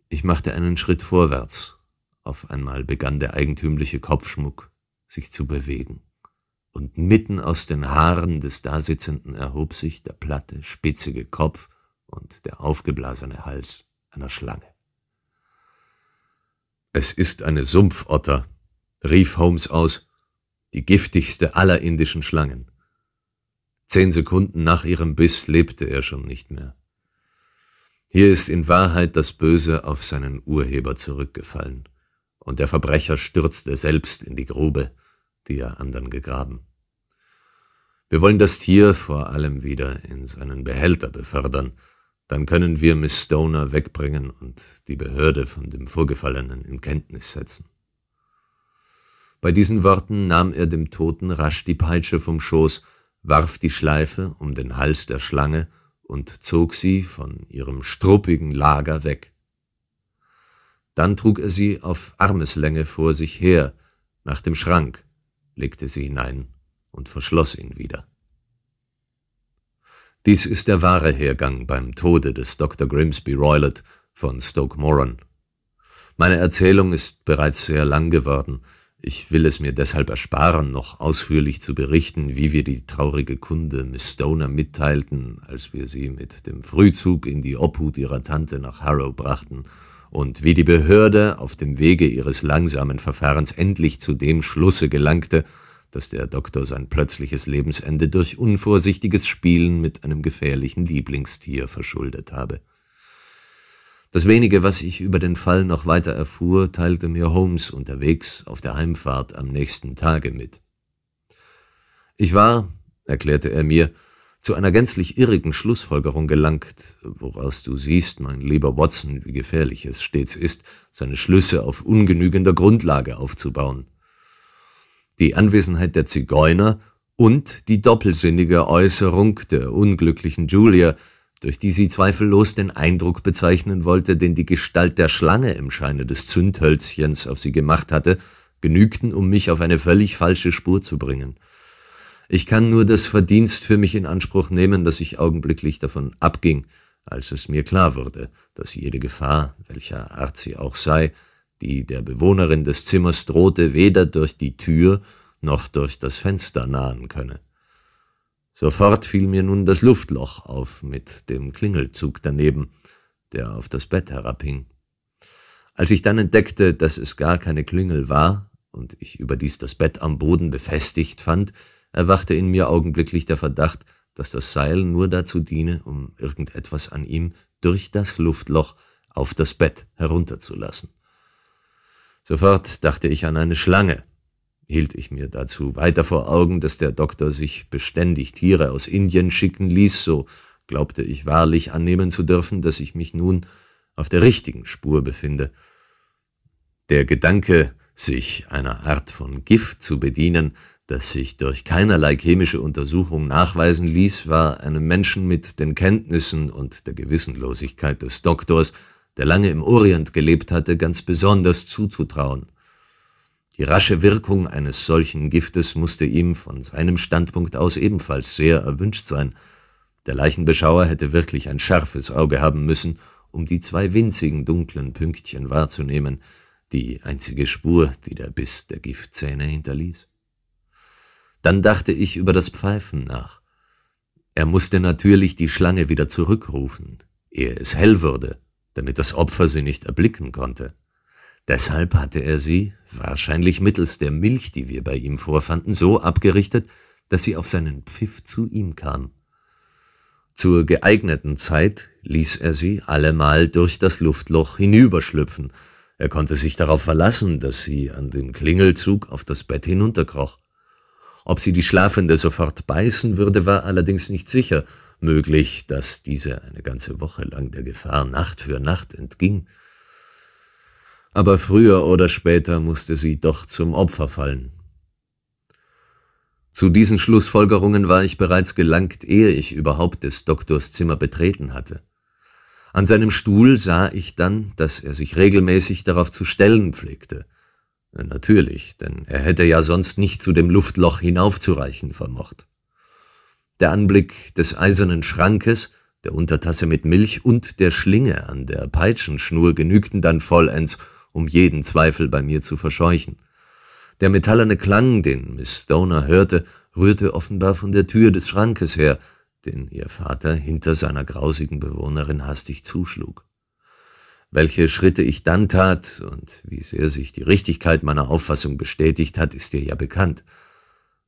Ich machte einen Schritt vorwärts. Auf einmal begann der eigentümliche Kopfschmuck sich zu bewegen. Und mitten aus den Haaren des Dasitzenden erhob sich der platte, spitzige Kopf und der aufgeblasene Hals einer Schlange. Es ist eine Sumpfotter, rief Holmes aus, die giftigste aller indischen Schlangen. Zehn Sekunden nach ihrem Biss lebte er schon nicht mehr. Hier ist in Wahrheit das Böse auf seinen Urheber zurückgefallen, und der Verbrecher stürzte selbst in die Grube, die er anderen gegraben. Wir wollen das Tier vor allem wieder in seinen Behälter befördern, dann können wir Miss Stoner wegbringen und die Behörde von dem Vorgefallenen in Kenntnis setzen. Bei diesen Worten nahm er dem Toten rasch die Peitsche vom Schoß, warf die Schleife um den Hals der Schlange und zog sie von ihrem struppigen Lager weg. Dann trug er sie auf Armeslänge vor sich her, nach dem Schrank, legte sie hinein und verschloss ihn wieder. Dies ist der wahre Hergang beim Tode des Dr. Grimsby Roylet von Stoke Moran. Meine Erzählung ist bereits sehr lang geworden. Ich will es mir deshalb ersparen, noch ausführlich zu berichten, wie wir die traurige Kunde Miss Stoner mitteilten, als wir sie mit dem Frühzug in die Obhut ihrer Tante nach Harrow brachten und wie die Behörde auf dem Wege ihres langsamen Verfahrens endlich zu dem Schlusse gelangte, dass der Doktor sein plötzliches Lebensende durch unvorsichtiges Spielen mit einem gefährlichen Lieblingstier verschuldet habe. Das wenige, was ich über den Fall noch weiter erfuhr, teilte mir Holmes unterwegs auf der Heimfahrt am nächsten Tage mit. Ich war, erklärte er mir, zu einer gänzlich irrigen Schlussfolgerung gelangt, woraus du siehst, mein lieber Watson, wie gefährlich es stets ist, seine Schlüsse auf ungenügender Grundlage aufzubauen die Anwesenheit der Zigeuner und die doppelsinnige Äußerung der unglücklichen Julia, durch die sie zweifellos den Eindruck bezeichnen wollte, den die Gestalt der Schlange im Scheine des Zündhölzchens auf sie gemacht hatte, genügten, um mich auf eine völlig falsche Spur zu bringen. Ich kann nur das Verdienst für mich in Anspruch nehmen, dass ich augenblicklich davon abging, als es mir klar wurde, dass jede Gefahr, welcher Art sie auch sei, die der Bewohnerin des Zimmers drohte, weder durch die Tür noch durch das Fenster nahen könne. Sofort fiel mir nun das Luftloch auf mit dem Klingelzug daneben, der auf das Bett herabhing. Als ich dann entdeckte, dass es gar keine Klingel war und ich überdies das Bett am Boden befestigt fand, erwachte in mir augenblicklich der Verdacht, dass das Seil nur dazu diene, um irgendetwas an ihm durch das Luftloch auf das Bett herunterzulassen. Sofort dachte ich an eine Schlange. Hielt ich mir dazu weiter vor Augen, dass der Doktor sich beständig Tiere aus Indien schicken ließ, so glaubte ich wahrlich annehmen zu dürfen, dass ich mich nun auf der richtigen Spur befinde. Der Gedanke, sich einer Art von Gift zu bedienen, das sich durch keinerlei chemische Untersuchung nachweisen ließ, war einem Menschen mit den Kenntnissen und der Gewissenlosigkeit des Doktors der lange im Orient gelebt hatte, ganz besonders zuzutrauen. Die rasche Wirkung eines solchen Giftes musste ihm von seinem Standpunkt aus ebenfalls sehr erwünscht sein. Der Leichenbeschauer hätte wirklich ein scharfes Auge haben müssen, um die zwei winzigen dunklen Pünktchen wahrzunehmen, die einzige Spur, die der Biss der Giftzähne hinterließ. Dann dachte ich über das Pfeifen nach. Er musste natürlich die Schlange wieder zurückrufen, ehe es hell würde damit das Opfer sie nicht erblicken konnte. Deshalb hatte er sie, wahrscheinlich mittels der Milch, die wir bei ihm vorfanden, so abgerichtet, dass sie auf seinen Pfiff zu ihm kam. Zur geeigneten Zeit ließ er sie allemal durch das Luftloch hinüberschlüpfen. Er konnte sich darauf verlassen, dass sie an dem Klingelzug auf das Bett hinunterkroch. Ob sie die Schlafende sofort beißen würde, war allerdings nicht sicher, möglich, dass diese eine ganze Woche lang der Gefahr Nacht für Nacht entging. Aber früher oder später musste sie doch zum Opfer fallen. Zu diesen Schlussfolgerungen war ich bereits gelangt, ehe ich überhaupt des Doktors Zimmer betreten hatte. An seinem Stuhl sah ich dann, dass er sich regelmäßig darauf zu stellen pflegte. Natürlich, denn er hätte ja sonst nicht zu dem Luftloch hinaufzureichen vermocht. Der Anblick des eisernen Schrankes, der Untertasse mit Milch und der Schlinge an der Peitschenschnur genügten dann vollends, um jeden Zweifel bei mir zu verscheuchen. Der metallene Klang, den Miss Stoner hörte, rührte offenbar von der Tür des Schrankes her, den ihr Vater hinter seiner grausigen Bewohnerin hastig zuschlug. Welche Schritte ich dann tat und wie sehr sich die Richtigkeit meiner Auffassung bestätigt hat, ist dir ja bekannt.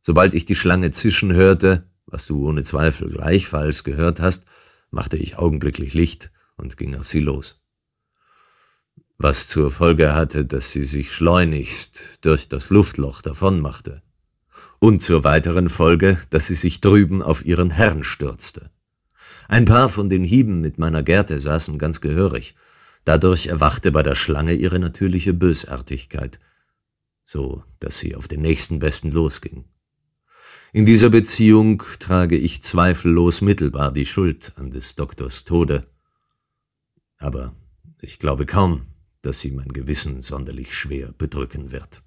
Sobald ich die Schlange zischen hörte, was du ohne Zweifel gleichfalls gehört hast, machte ich augenblicklich Licht und ging auf sie los. Was zur Folge hatte, dass sie sich schleunigst durch das Luftloch davonmachte. Und zur weiteren Folge, dass sie sich drüben auf ihren Herrn stürzte. Ein paar von den Hieben mit meiner Gerte saßen ganz gehörig. Dadurch erwachte bei der Schlange ihre natürliche Bösartigkeit, so dass sie auf den nächsten Besten losging. In dieser Beziehung trage ich zweifellos mittelbar die Schuld an des Doktors Tode. Aber ich glaube kaum, dass sie mein Gewissen sonderlich schwer bedrücken wird.